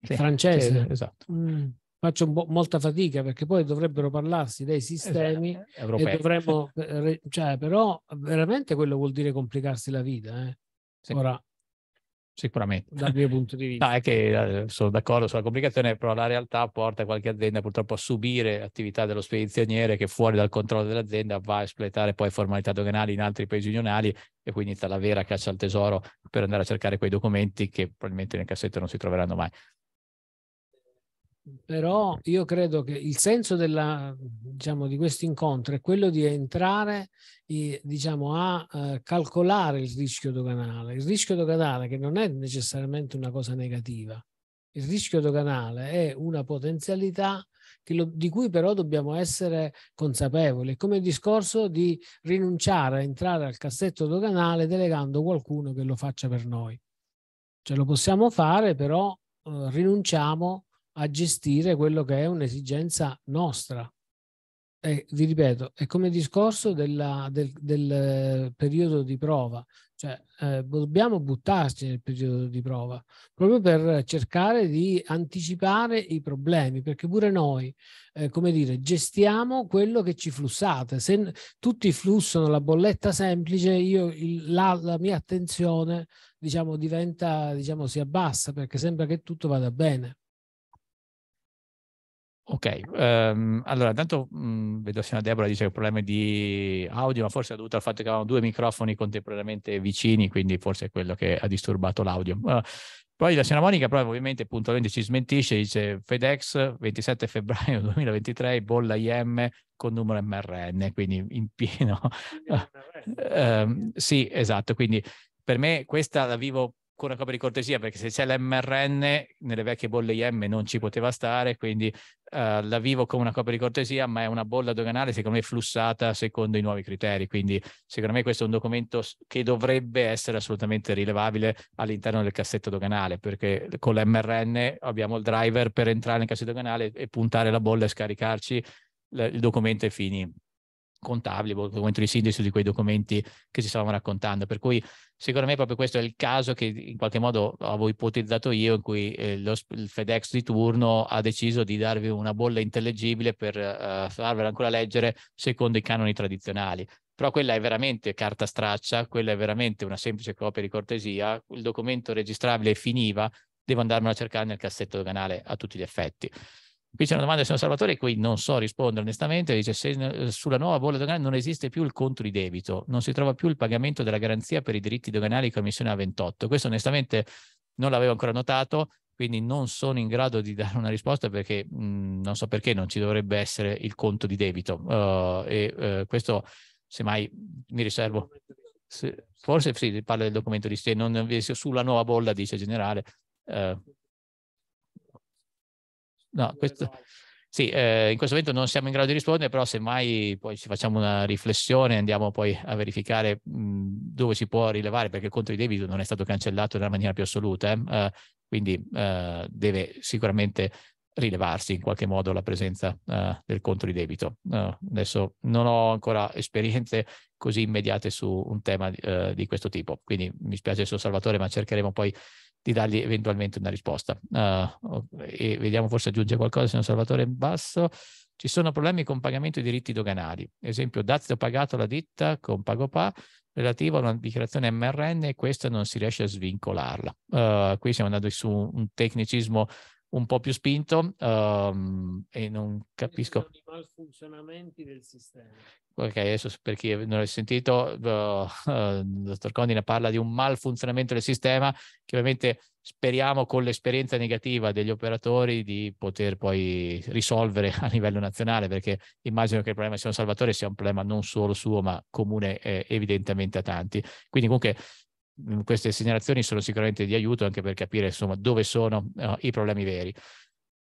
sì, francese. Sì, esatto. Mm, faccio bo- molta fatica perché poi dovrebbero parlarsi dei esatto, sistemi esatto, europei. E dovremmo, eh, cioè, però veramente quello vuol dire complicarsi la vita. Eh. Sì. Ora, sicuramente. Dal mio punto di vista. No, è che eh, sono d'accordo sulla complicazione, però la realtà porta qualche azienda purtroppo a subire attività dello spedizioniere che fuori dal controllo dell'azienda va a espletare poi formalità doganali in altri paesi unionali e quindi inizia la vera caccia al tesoro per andare a cercare quei documenti che probabilmente nel cassetto non si troveranno mai però io credo che il senso della, diciamo, di questo incontro è quello di entrare diciamo, a eh, calcolare il rischio doganale. Il rischio doganale che non è necessariamente una cosa negativa, il rischio doganale è una potenzialità lo, di cui però dobbiamo essere consapevoli, è come il discorso di rinunciare a entrare al cassetto doganale delegando qualcuno che lo faccia per noi. Ce lo possiamo fare, però eh, rinunciamo a gestire quello che è un'esigenza nostra. E, vi ripeto, è come il discorso della, del, del, eh, periodo di prova, cioè eh, dobbiamo buttarci nel periodo di prova proprio per cercare di anticipare i problemi, perché pure noi, eh, come dire, gestiamo quello che ci flussate. Se tutti flussano la bolletta semplice, io il, la, la mia attenzione diciamo diventa diciamo si abbassa perché sembra che tutto vada bene. Ok, um, allora intanto mh, mhmm, vedo se Deborah dice che problemi di audio, ma forse è dovuto al fatto che avevamo due microfoni contemporaneamente vicini, quindi forse è quello che ha disturbato l'audio. Uh, poi la signora Monica però ovviamente puntualmente ci smentisce, dice FedEx 27 febbraio 2023, bolla IM con numero MRN, quindi in pieno. uh, sì, esatto, quindi per me questa la vivo con una copia di cortesia, perché se c'è l'MRN nelle vecchie bolle IM non ci poteva stare, quindi uh, la vivo come una copia di cortesia, ma è una bolla doganale secondo me flussata secondo i nuovi criteri, quindi secondo me questo è un documento che dovrebbe essere assolutamente rilevabile all'interno del cassetto doganale, perché con l'MRN abbiamo il driver per entrare nel cassetto doganale e puntare la bolla e scaricarci il documento e fini contabili, documento boh, di sintesi di quei documenti che ci stavamo raccontando. Per cui secondo me proprio questo è il caso che in qualche modo avevo ipotizzato io in cui eh, lo, il FedEx di turno ha deciso di darvi una bolla intellegibile per eh, farvela ancora leggere secondo i canoni tradizionali. Però quella è veramente carta straccia, quella è veramente una semplice copia di cortesia, il documento registrabile finiva, devo andarmelo a cercare nel cassetto doganale a tutti gli effetti. Qui c'è una domanda del signor Salvatore a cui non so rispondere onestamente, dice se eh, sulla nuova bolla doganale non esiste più il conto di debito, non si trova più il pagamento della garanzia per i diritti doganali commissione A28. Questo onestamente non l'avevo ancora notato, quindi non sono in grado di dare una risposta perché mh, mhmm, non so perché non ci dovrebbe essere il conto di debito uh, e uh, questo semmai mi riservo forse sì parla del documento di stile non, sulla nuova bolla dice generale uh, No, questo, sì, eh, in questo momento non siamo in grado di rispondere, però semmai poi ci facciamo una riflessione e andiamo poi a verificare mh, mm, dove si può rilevare, perché il conto di debito non è stato cancellato nella maniera più assoluta, eh? Eh, quindi eh, deve sicuramente rilevarsi in qualche modo la presenza eh, del conto di debito. Eh, adesso non ho ancora esperienze così immediate su un tema di questo tipo, quindi mi spiace, sono Salvatore, ma cercheremo poi di dargli eventualmente una risposta. Uh, e vediamo forse aggiunge qualcosa, signor Salvatore in basso. Ci sono problemi con pagamento di diritti doganali. Esempio, dazio pagato alla ditta con PagoPa relativo a una dichiarazione MRN e questa non si riesce a svincolarla. Uh, qui siamo andati su un tecnicismo un po' più spinto um, e non capisco. I malfunzionamenti del sistema. Ok, adesso per chi non l'ha sentito, uh, uh, dottor Condina parla di un malfunzionamento del sistema che ovviamente speriamo con l'esperienza negativa degli operatori di poter poi risolvere a livello nazionale, perché immagino che il problema di San Salvatore sia un problema non solo suo, ma comune eh, evidentemente a tanti. Quindi comunque Mm, queste segnalazioni sono sicuramente di aiuto anche per capire insomma, dove sono uh, i problemi veri.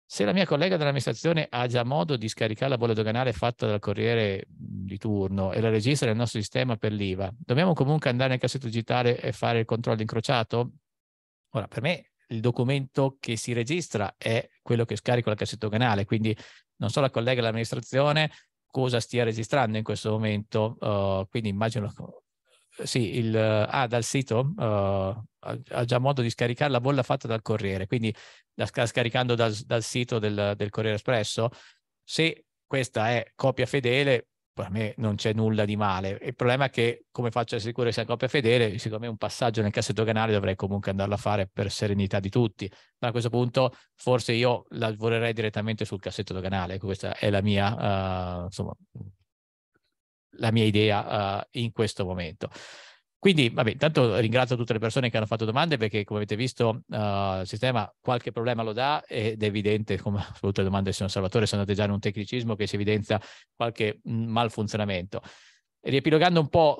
Se la mia collega dell'amministrazione ha già modo di scaricare la bolla doganale fatta dal corriere di turno e la registra nel nostro sistema per l'IVA, dobbiamo comunque andare nel cassetto digitale e fare il controllo incrociato? Ora, per me il documento che si registra è quello che scarico dal cassetto doganale, quindi non so la collega dell'amministrazione cosa stia registrando in questo momento, uh, quindi immagino sì, il, ah, dal sito uh, ha già modo di scaricare la bolla fatta dal Corriere, quindi la sta scaricando dal, dal sito del, del, Corriere Espresso. Se questa è copia fedele, per me non c'è nulla di male. Il problema è che come faccio a essere sicuro che sia copia fedele? Secondo me un passaggio nel cassetto canale dovrei comunque andarlo a fare per serenità di tutti. Ma a questo punto forse io lavorerei direttamente sul cassetto doganale. Questa è la mia, uh, insomma, la mia idea uh, in questo momento. Quindi, vabbè, intanto ringrazio tutte le persone che hanno fatto domande perché, come avete visto, uh, il sistema qualche problema lo dà ed è evidente, come soprattutto le domande del signor Salvatore sono andate già in un tecnicismo che si evidenzia qualche mm, malfunzionamento. Riepilogando un po'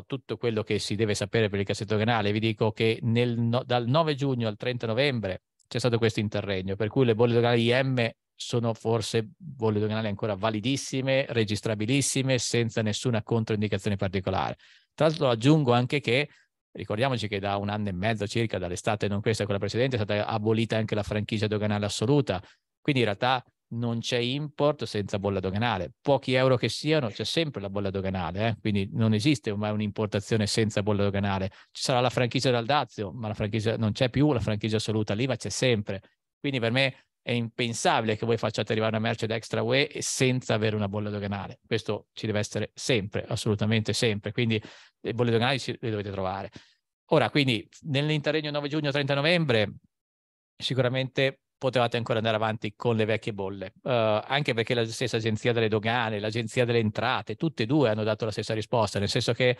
uh, tutto quello che si deve sapere per il cassetto canale, vi dico che nel, no, dal 9 giugno al 30 novembre c'è stato questo interregno, per cui le bolle doganali IM sono forse, voglio dominare ancora, validissime, registrabilissime, senza nessuna controindicazione particolare. Tra l'altro aggiungo anche che, ricordiamoci che da un anno e mezzo circa, dall'estate non questa, quella precedente, è stata abolita anche la franchigia doganale assoluta, quindi in realtà non c'è import senza bolla doganale. Pochi euro che siano, c'è sempre la bolla doganale, eh? quindi non esiste mai un'importazione senza bolla doganale. Ci sarà la franchigia dal Dazio, ma la franchigia non c'è più, la franchigia assoluta l'IVA c'è sempre. Quindi per me è impensabile che voi facciate arrivare una merce da extra UE senza avere una bolla doganale. Questo ci deve essere sempre, assolutamente sempre. Quindi le bolle doganali ci, le dovete trovare. Ora, quindi nell'interregno 9 giugno 30 novembre sicuramente potevate ancora andare avanti con le vecchie bolle, uh, anche perché la stessa agenzia delle dogane, l'agenzia delle entrate, tutte e due hanno dato la stessa risposta, nel senso che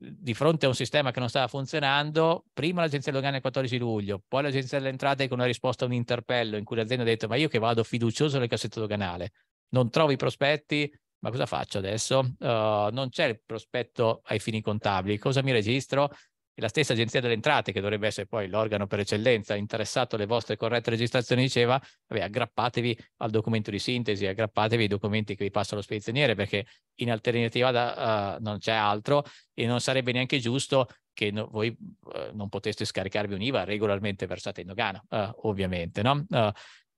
di fronte a un sistema che non stava funzionando, prima l'agenzia dogana il 14 luglio, poi l'agenzia delle entrate con una risposta a un interpello in cui l'azienda ha detto ma io che vado fiducioso nel cassetto doganale, non trovo i prospetti, ma cosa faccio adesso? Uh, non c'è il prospetto ai fini contabili, cosa mi registro? e la stessa agenzia delle entrate, che dovrebbe essere poi l'organo per eccellenza interessato alle vostre corrette registrazioni, diceva, vabbè, aggrappatevi al documento di sintesi, aggrappatevi ai documenti che vi passa lo spedizioniere, perché in alternativa da, uh, non c'è altro e non sarebbe neanche giusto che no, voi uh, non poteste scaricarvi un'IVA regolarmente versata in dogana, uh, ovviamente. No?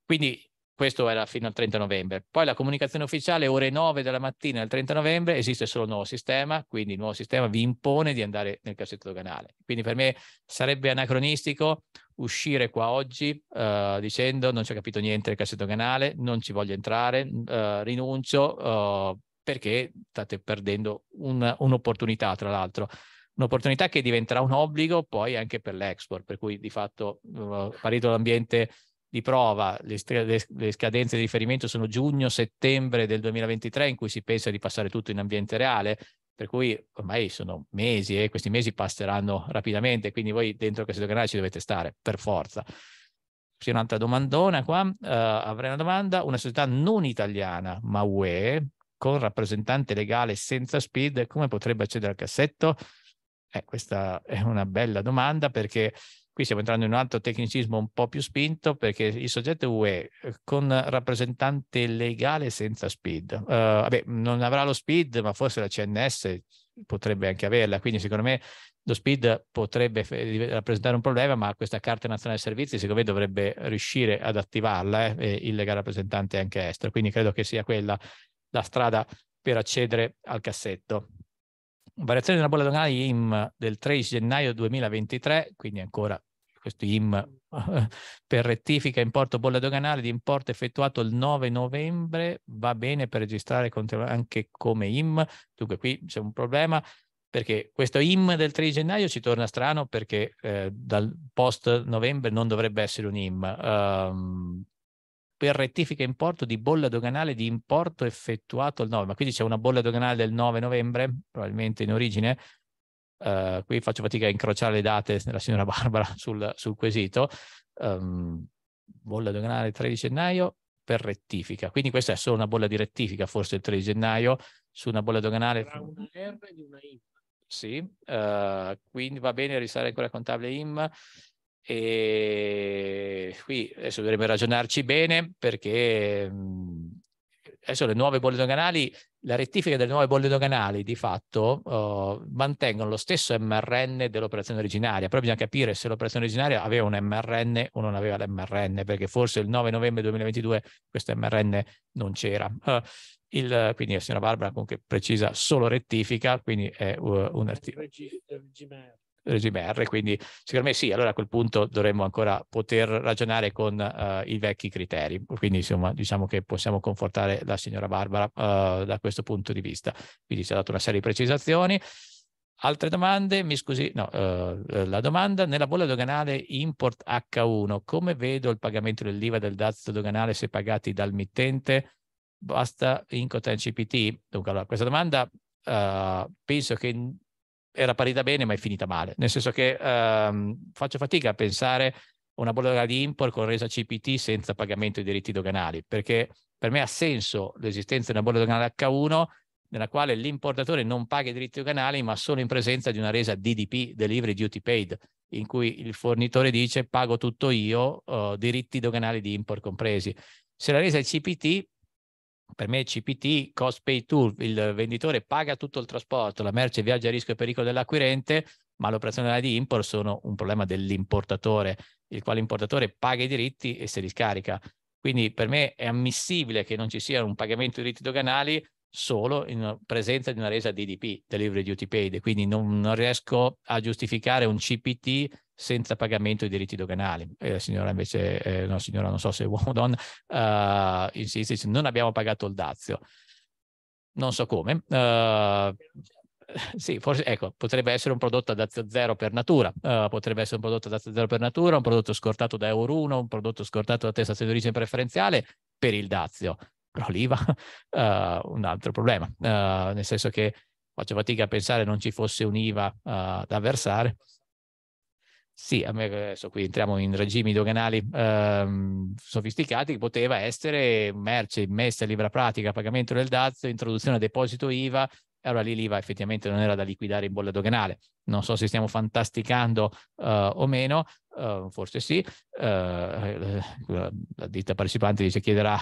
quindi questo era fino al 30 novembre. Poi la comunicazione ufficiale, ore 9 della mattina del 30 novembre, esiste solo il nuovo sistema, quindi il nuovo sistema vi impone di andare nel cassetto doganale. Quindi per me sarebbe anacronistico uscire qua oggi uh, dicendo non ci ho capito niente del cassetto doganale, non ci voglio entrare, uh, rinuncio, uh, perché state perdendo un, un'opportunità, tra l'altro un'opportunità che diventerà un obbligo poi anche per l'export, per cui di fatto uh, parito l'ambiente di prova, le, le, le, scadenze di riferimento sono giugno-settembre del 2023 in cui si pensa di passare tutto in ambiente reale, per cui ormai sono mesi e eh, questi mesi passeranno rapidamente, quindi voi dentro questo canale ci dovete stare per forza. C'è un'altra domandona qua, uh, avrei una domanda, una società non italiana ma UE con rappresentante legale senza speed, come potrebbe accedere al cassetto? Eh, questa è una bella domanda perché Qui stiamo entrando in un altro tecnicismo un po' più spinto perché il soggetto UE eh, con rappresentante legale senza SPID. Uh, eh, vabbè, non avrà lo SPID, ma forse la CNS potrebbe anche averla. Quindi, secondo me, lo SPID potrebbe rappresentare un problema, ma questa Carta Nazionale dei Servizi, secondo me, dovrebbe riuscire ad attivarla eh, il legale rappresentante anche estero. Quindi credo che sia quella la strada per accedere al cassetto variazione della bolla doganale IM del 13 gennaio 2023, quindi ancora questo IM per rettifica importo bolla doganale di importo effettuato il 9 novembre, va bene per registrare anche come IM, dunque qui c'è un problema perché questo IM del 3 gennaio ci torna strano perché eh, dal post novembre non dovrebbe essere un IM. Um, ehm, per rettifica importo di bolla doganale di importo effettuato il 9, ma quindi c'è una bolla doganale del 9 novembre, probabilmente in origine, uh, qui faccio fatica a incrociare le date della signora Barbara sul, sul quesito, um, bolla doganale 13 gennaio per rettifica, quindi questa è solo una bolla di rettifica, forse il 13 gennaio, su una bolla doganale... Tra una R e una I. Sì, uh, quindi va bene risale ancora il contabile IM. E qui adesso dovremmo ragionarci bene perché mhmm, adesso le nuove bolle doganali, la rettifica delle nuove bolle doganali di fatto uh, mantengono lo stesso MRN dell'operazione originaria, però bisogna capire se l'operazione originaria aveva un MRN o non aveva l'MRN, perché forse il 9 novembre 2022 questo MRN non c'era. Uh, il, quindi la signora Barbara comunque precisa solo rettifica, quindi è uh, un articolo regime R, quindi secondo me sì, allora a quel punto dovremmo ancora poter ragionare con uh, i vecchi criteri, quindi insomma diciamo che possiamo confortare la signora Barbara uh, da questo punto di vista, quindi ci ha dato una serie di precisazioni. Altre domande? Mi scusi, no, uh, la domanda nella bolla doganale import H1, come vedo il pagamento dell'IVA del dazio doganale se pagati dal mittente? Basta in CPT? Dunque, allora, questa domanda penso che era parita bene ma è finita male, nel senso che ehm, faccio fatica a pensare una bolletta di import con resa CPT senza pagamento dei diritti doganali, perché per me ha senso l'esistenza di una bolla doganale H1 nella quale l'importatore non paga i diritti doganali ma solo in presenza di una resa DDP, Delivery Duty Paid, in cui il fornitore dice pago tutto io, eh, diritti doganali di import compresi. Se la resa è CPT per me CPT, cost pay tool, il venditore paga tutto il trasporto, la merce viaggia a rischio e pericolo dell'acquirente, ma l'operazione di import sono un problema dell'importatore, il quale importatore paga i diritti e se li scarica. Quindi per me è ammissibile che non ci sia un pagamento di diritti doganali solo in presenza di una resa DDP, Delivery Duty Paid, quindi non, non riesco a giustificare un CPT senza pagamento dei diritti doganali. E la signora invece, eh, no signora, non so se è uomo o donna, uh, insiste, dice non abbiamo pagato il dazio. Non so come. Uh, sì, forse ecco, potrebbe essere un prodotto a dazio zero per natura, uh, potrebbe essere un prodotto a dazio zero per natura, un prodotto scortato da Euro 1, un prodotto scortato da testazione di origine preferenziale per il dazio. Però l'IVA, uh, un altro problema, uh, nel senso che faccio fatica a pensare non ci fosse un'IVA da versare sì, adesso qui entriamo in regimi doganali ehm, sofisticati, poteva essere merce immessa in libera pratica, pagamento del dazio, introduzione a deposito IVA, e allora lì l'IVA effettivamente non era da liquidare in bolla doganale. Non so se stiamo fantasticando uh, o meno, uh, forse sì. Uh, la, ditta partecipante dice chiederà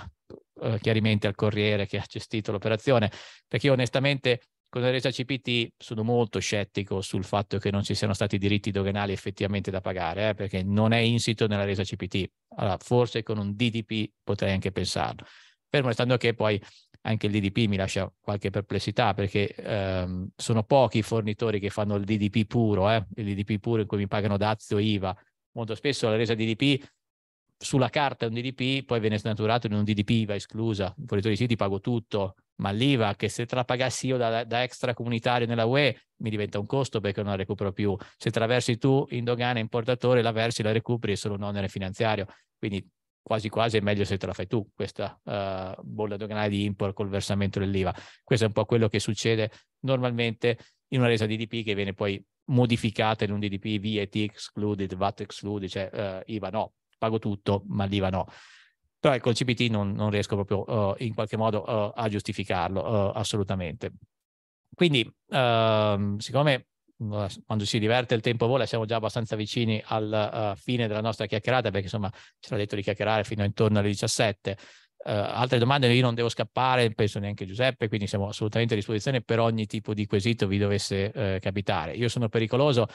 chiaramente al corriere che ha gestito l'operazione, perché io onestamente con la resa CPT sono molto scettico sul fatto che non ci siano stati diritti doganali effettivamente da pagare, eh, perché non è insito nella resa CPT. Allora, forse con un DDP potrei anche pensarlo. Fermo restando che poi anche il DDP mi lascia qualche perplessità perché ehm, sono pochi i fornitori che fanno il DDP puro, eh? il DDP puro in cui mi pagano dazio e IVA. Molto spesso la resa DDP sulla carta è un DDP, poi viene snaturato in un DDP IVA esclusa. I fornitori di siti pago tutto, ma l'IVA che se te la pagassi io da, da extracomunitario nella UE mi diventa un costo perché non la recupero più. Se te la versi tu in dogana, importatore, la versi, la recuperi, è solo un onere finanziario. Quindi quasi quasi è meglio se te la fai tu questa uh, bolla doganale di import col versamento dell'IVA. Questo è un po' quello che succede normalmente in una resa DDP che viene poi modificata in un DDP VAT excluded, VAT excluded, cioè uh, IVA no, pago tutto, ma l'IVA no. Però ecco, il CPT non, non riesco proprio uh, in qualche modo uh, a giustificarlo uh, assolutamente. Quindi, ehm, siccome mm, quando si diverte il tempo vola, siamo già abbastanza vicini alla fine della nostra chiacchierata, perché insomma ci era detto di chiacchierare fino intorno alle 17. altre domande, io non devo scappare, penso neanche Giuseppe, quindi siamo assolutamente a disposizione per ogni tipo di quesito vi dovesse capitare. Io sono pericoloso,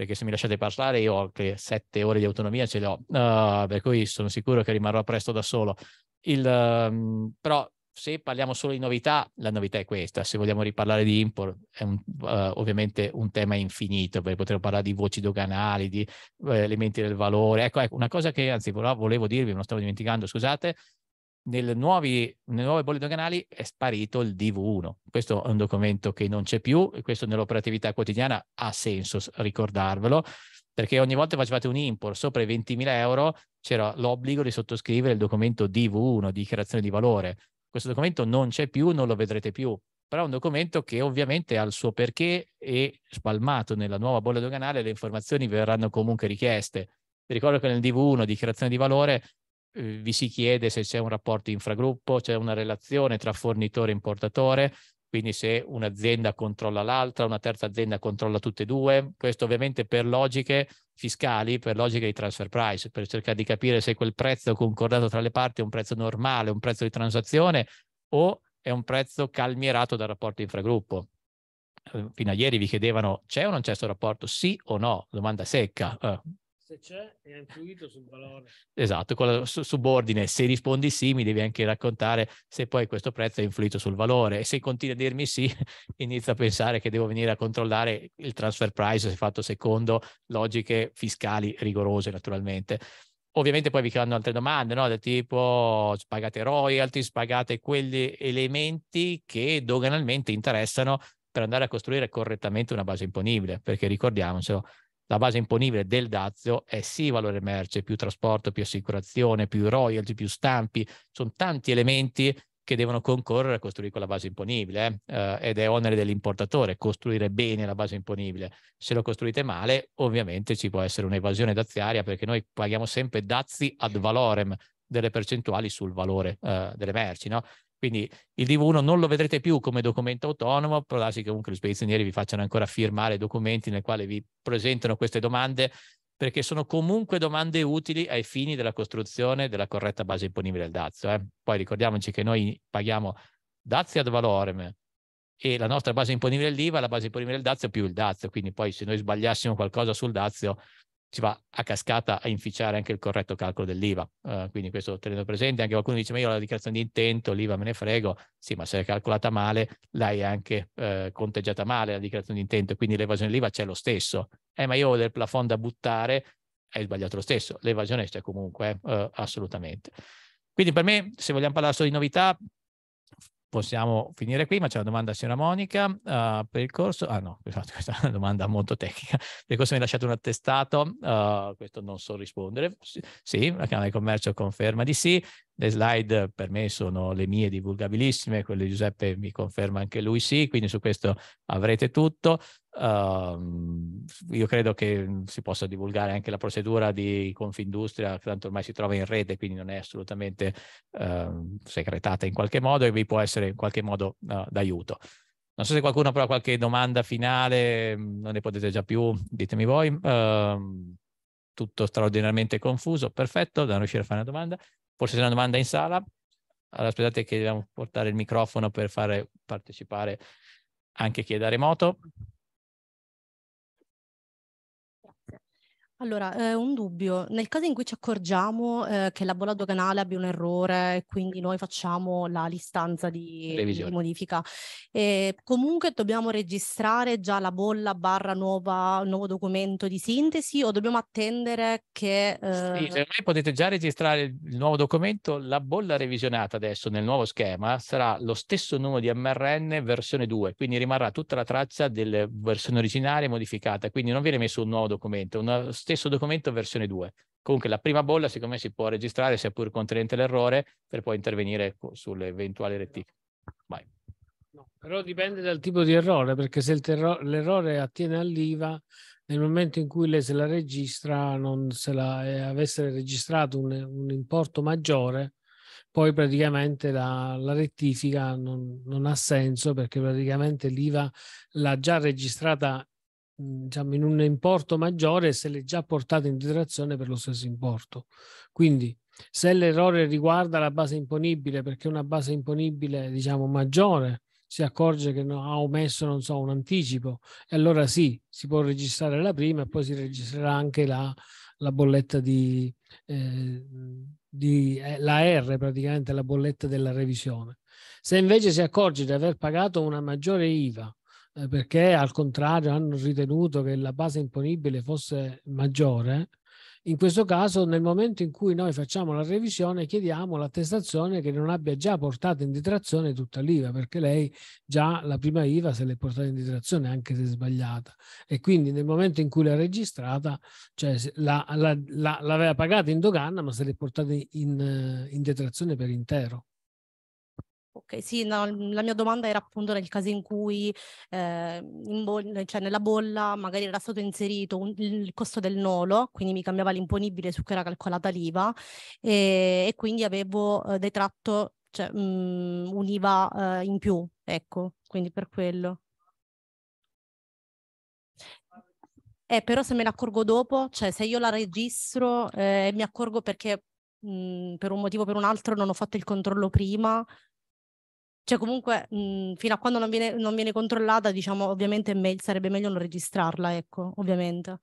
perché se mi lasciate parlare io ho anche sette ore di autonomia, ce le ho, uh, per cui sono sicuro che rimarrò presto da solo. Il, um, però se parliamo solo di novità, la novità è questa. Se vogliamo riparlare di import, è un, uh, ovviamente un tema infinito, perché potremmo parlare di voci doganali, di uh, elementi del valore. Ecco, ecco, una cosa che anzi volevo, volevo dirvi, me lo stavo dimenticando, scusate, nel nuovi, nelle nuove bolle doganali è sparito il DV1. Questo è un documento che non c'è più e questo nell'operatività quotidiana ha senso ricordarvelo perché ogni volta che facevate un import sopra i 20.000 euro c'era l'obbligo di sottoscrivere il documento DV1 di dichiarazione di valore. Questo documento non c'è più, non lo vedrete più, però è un documento che ovviamente ha il suo perché e spalmato nella nuova bolletta doganale le informazioni verranno comunque richieste. Vi ricordo che nel DV1 dichiarazione di valore Uhm, vi si chiede se c'è un rapporto infragruppo, c'è una relazione tra fornitore e importatore, quindi se un'azienda controlla l'altra, una terza azienda controlla tutte e due, questo ovviamente per logiche fiscali, per logiche di transfer price, per cercare di capire se quel prezzo concordato tra le parti è un prezzo normale, un prezzo di transazione o è un prezzo calmierato dal rapporto infragruppo. Uhm, fino a ieri vi chiedevano c'è o non c'è questo rapporto, sì o no? Domanda secca. Eh, se c'è, e ha influito sul valore. Esatto, con la su, subordine, se rispondi sì, mi devi anche raccontare se poi questo prezzo ha influito sul valore e se continui a dirmi sì, inizio a pensare che devo venire a controllare il transfer price se fatto secondo logiche fiscali rigorose naturalmente. Ovviamente poi vi chiamano altre domande, no? del tipo pagate royalties, pagate quegli elementi che doganalmente interessano per andare a costruire correttamente una base imponibile, perché ricordiamocelo, la base imponibile del dazio è sì valore merce, più trasporto, più assicurazione, più royalty, più stampi, sono tanti elementi che devono concorrere a costruire quella base imponibile eh, ed è onere dell'importatore costruire bene la base imponibile. Se lo costruite male, ovviamente ci può essere un'evasione daziaria perché noi paghiamo sempre dazi ad valorem delle percentuali sul valore eh, delle merci, no? Quindi il DV1 non lo vedrete più come documento autonomo, però darsi che comunque gli spedizionieri vi facciano ancora firmare documenti nel quale vi presentano queste domande, perché sono comunque domande utili ai fini della costruzione della corretta base imponibile del dazio. Eh. Poi ricordiamoci che noi paghiamo dazio ad valorem e la nostra base imponibile dell'IVA la base imponibile del dazio più il dazio, quindi poi se noi sbagliassimo qualcosa sul dazio si va a cascata a inficiare anche il corretto calcolo dell'IVA. Uh, quindi questo tenendo presente, anche qualcuno dice ma io ho la dichiarazione di intento, l'IVA me ne frego, sì ma se è calcolata male l'hai anche eh, conteggiata male la dichiarazione di intento, quindi l'evasione dell'IVA c'è lo stesso. Eh ma io ho del plafond da buttare, hai sbagliato lo stesso, l'evasione c'è comunque, eh, assolutamente. Quindi per me, se vogliamo parlare solo di novità, possiamo finire qui, ma c'è una domanda signora Monica uh, per il corso. Ah no, scusate, esatto, questa è una domanda molto tecnica. Per il corso mi ha lasciato un attestato, uh, questo non so rispondere. Sì, la Camera di Commercio conferma di sì. Le slide per me sono le mie divulgabilissime, quelle di Giuseppe mi conferma anche lui sì, quindi su questo avrete tutto. Uh, io credo che si possa divulgare anche la procedura di Confindustria, che tanto ormai si trova in rete, quindi non è assolutamente uh, segretata in qualche modo e vi può essere in qualche modo uh, d'aiuto. Non so se qualcuno però ha qualche domanda finale, mm, non ne potete già più, ditemi voi. Ehm, tutto straordinariamente confuso, perfetto, da non riuscire a fare una domanda. Forse c'è una domanda in sala? Allora aspettate che dobbiamo portare il microfono per fare partecipare anche chi è da remoto. Allora, eh, un dubbio. Nel caso in cui ci accorgiamo, eh, che la bolla doganale abbia un errore e quindi noi facciamo la l'istanza di, di modifica, eh, comunque dobbiamo registrare già la bolla barra nuova, nuovo documento di sintesi o dobbiamo attendere che... Sì, eh, secondo me potete già registrare il nuovo documento. La bolla revisionata adesso nel nuovo schema sarà lo stesso numero di MRN versione 2, quindi rimarrà tutta la traccia della versione originaria modificata, quindi non viene messo un nuovo documento, una st- stesso documento versione 2. Comunque la prima bolla, siccome si può registrare, sia pur contenente l'errore, per poi intervenire sulle eventuali rettifiche. Vai. No, però dipende dal tipo di errore, perché se l'errore attiene all'IVA, nel momento in cui lei se la registra, non se la, eh, avesse registrato un, un, importo maggiore, poi praticamente la, la rettifica non, non, ha senso perché praticamente l'IVA l'ha già registrata Mhmm, diciamo, in un importo maggiore se l'è già portata in detrazione per lo stesso importo. Quindi se l'errore riguarda la base imponibile perché una base imponibile diciamo maggiore si accorge che no, ha omesso non so un anticipo e allora sì si può registrare la prima e poi si registrerà anche la, la bolletta di, eh, di eh, la R praticamente la bolletta della revisione se invece si accorge di aver pagato una maggiore IVA eh, perché al contrario hanno ritenuto che la base imponibile fosse maggiore, in questo caso, nel momento in cui noi facciamo la revisione, chiediamo l'attestazione che non abbia già portato in detrazione tutta l'IVA, perché lei già la prima IVA se l'è portata in detrazione anche se sbagliata. E quindi nel momento in cui l'ha registrata, cioè la, la, la, l'aveva pagata in dogana, ma se l'è portata in, in detrazione per intero. Ok, sì, no, la mia domanda era appunto nel caso in cui eh, in bo- cioè nella bolla magari era stato inserito un- il costo del nolo, quindi mi cambiava l'imponibile su cui era calcolata l'IVA e, e quindi avevo eh, detratto cioè, mh, mm, un'IVA eh, in più, ecco, quindi per quello. Eh, però se me ne accorgo dopo, cioè se io la registro eh, e mi accorgo perché mh, mm, per un motivo o per un altro non ho fatto il controllo prima, cioè comunque mh, mhmm, fino a quando non viene, non viene controllata, diciamo, ovviamente me- sarebbe meglio non registrarla, ecco, ovviamente.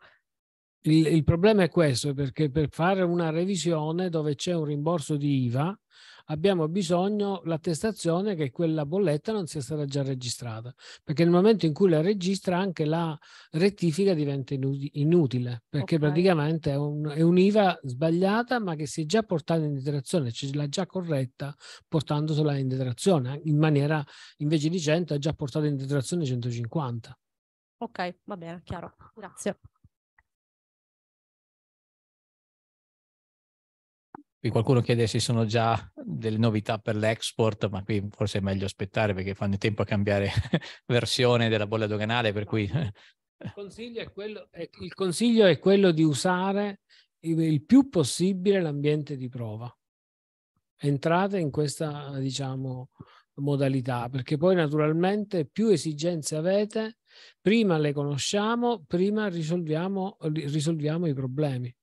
Il, il problema è questo, perché per fare una revisione dove c'è un rimborso di IVA, abbiamo bisogno l'attestazione che quella bolletta non sia stata già registrata, perché nel momento in cui la registra anche la rettifica diventa inutile, perché okay. praticamente è, un, è un'IVA sbagliata ma che si è già portata in detrazione, cioè l'ha già corretta portandosela in detrazione, eh, in maniera invece di 100 ha già portato in detrazione 150. Ok, va bene, chiaro, grazie. Qui qualcuno chiede se sono già delle novità per l'export, ma qui forse è meglio aspettare perché fanno in tempo a cambiare versione della bolla doganale, per cui... Il consiglio, quello, eh, il consiglio è quello di usare il più possibile l'ambiente di prova. Entrate in questa, diciamo, modalità, perché poi naturalmente più esigenze avete, prima le conosciamo, prima risolviamo, risolviamo i problemi.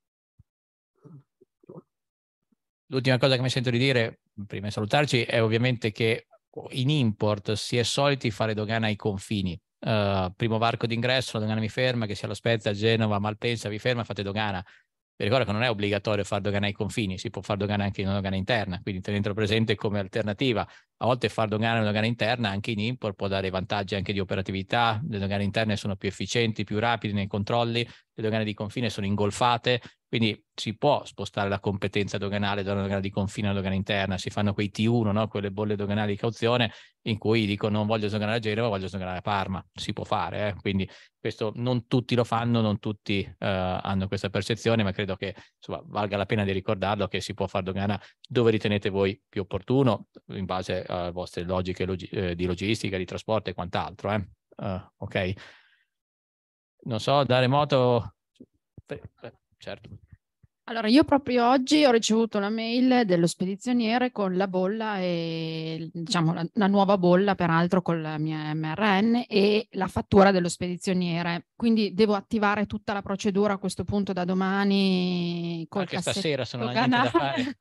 L'ultima cosa che mi sento di dire, prima di salutarci, è ovviamente che in import si è soliti fare dogana ai confini. Uh, primo varco d'ingresso, la dogana mi ferma, che sia La Spezia, Genova, Malpensa, vi ferma, fate dogana. Vi ricordo che non è obbligatorio fare dogana ai confini, si può fare dogana anche in una dogana interna, quindi tenetelo presente come alternativa. A volte fare dogana in una dogana interna anche in import può dare vantaggi anche di operatività, le dogane interne sono più efficienti, più rapide nei controlli, le dogane di confine sono ingolfate, quindi si può spostare la competenza doganale da una dogana di confine a una dogana interna, si fanno quei T1, no? quelle bolle doganali di cauzione in cui dico non voglio sdoganare a Genova, voglio sdoganare a Parma, si può fare, eh? quindi questo non tutti lo fanno, non tutti eh, hanno questa percezione, ma credo che insomma, valga la pena di ricordarlo che si può fare dogana dove ritenete voi più opportuno in base alle vostre logiche log- eh, di logistica, di trasporto e quant'altro. Uh, ok, non so, da remoto... Pre- certo. Allora, io proprio oggi ho ricevuto la mail dello spedizioniere con la bolla e diciamo la, la nuova bolla, peraltro con la mia MRN e la fattura dello spedizioniere. Quindi devo attivare tutta la procedura a questo punto da domani. Anche stasera, se non ha niente da fare.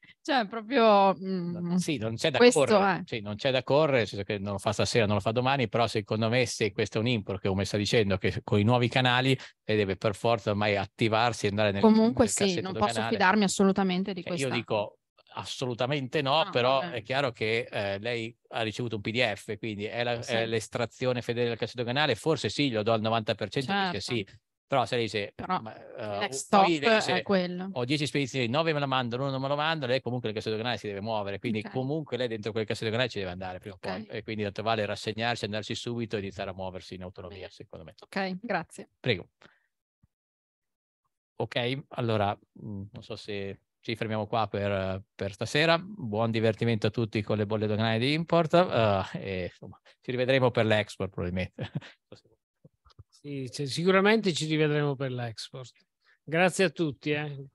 Cioè, proprio... Mm, sì, non c'è da correre, sì, non c'è da correre, che non lo fa stasera, non lo fa domani, però secondo me se questo è un import che come sta dicendo, che con i nuovi canali lei deve per forza ormai attivarsi e andare nel Comunque nel sì, non posso canale. fidarmi assolutamente di cioè, questo. Io dico assolutamente no, ah, però vabbè. è chiaro che eh, lei ha ricevuto un PDF, quindi è, la, sì. è l'estrazione fedele del cassetto canale, forse sì, lo do al 90% certo. perché sì, certo. Però se lei dice, però uh, stop lei è quello. Ho 10 spedizioni, 9 me la mandano, 1 non me la manda, lei comunque nel cassetto doganale si deve muovere, quindi okay. comunque lei dentro quel cassetto doganale ci deve andare prima okay. o poi. E quindi tanto vale rassegnarsi, andarci subito e iniziare a muoversi in autonomia, secondo me. Ok, grazie. Prego. Ok, allora mm, non so se ci fermiamo qua per, per stasera. Buon divertimento a tutti con le bolle doganali di import uh, e insomma, ci rivedremo per l'export probabilmente. Sì, sicuramente ci rivedremo per l'export. Grazie a tutti. Eh.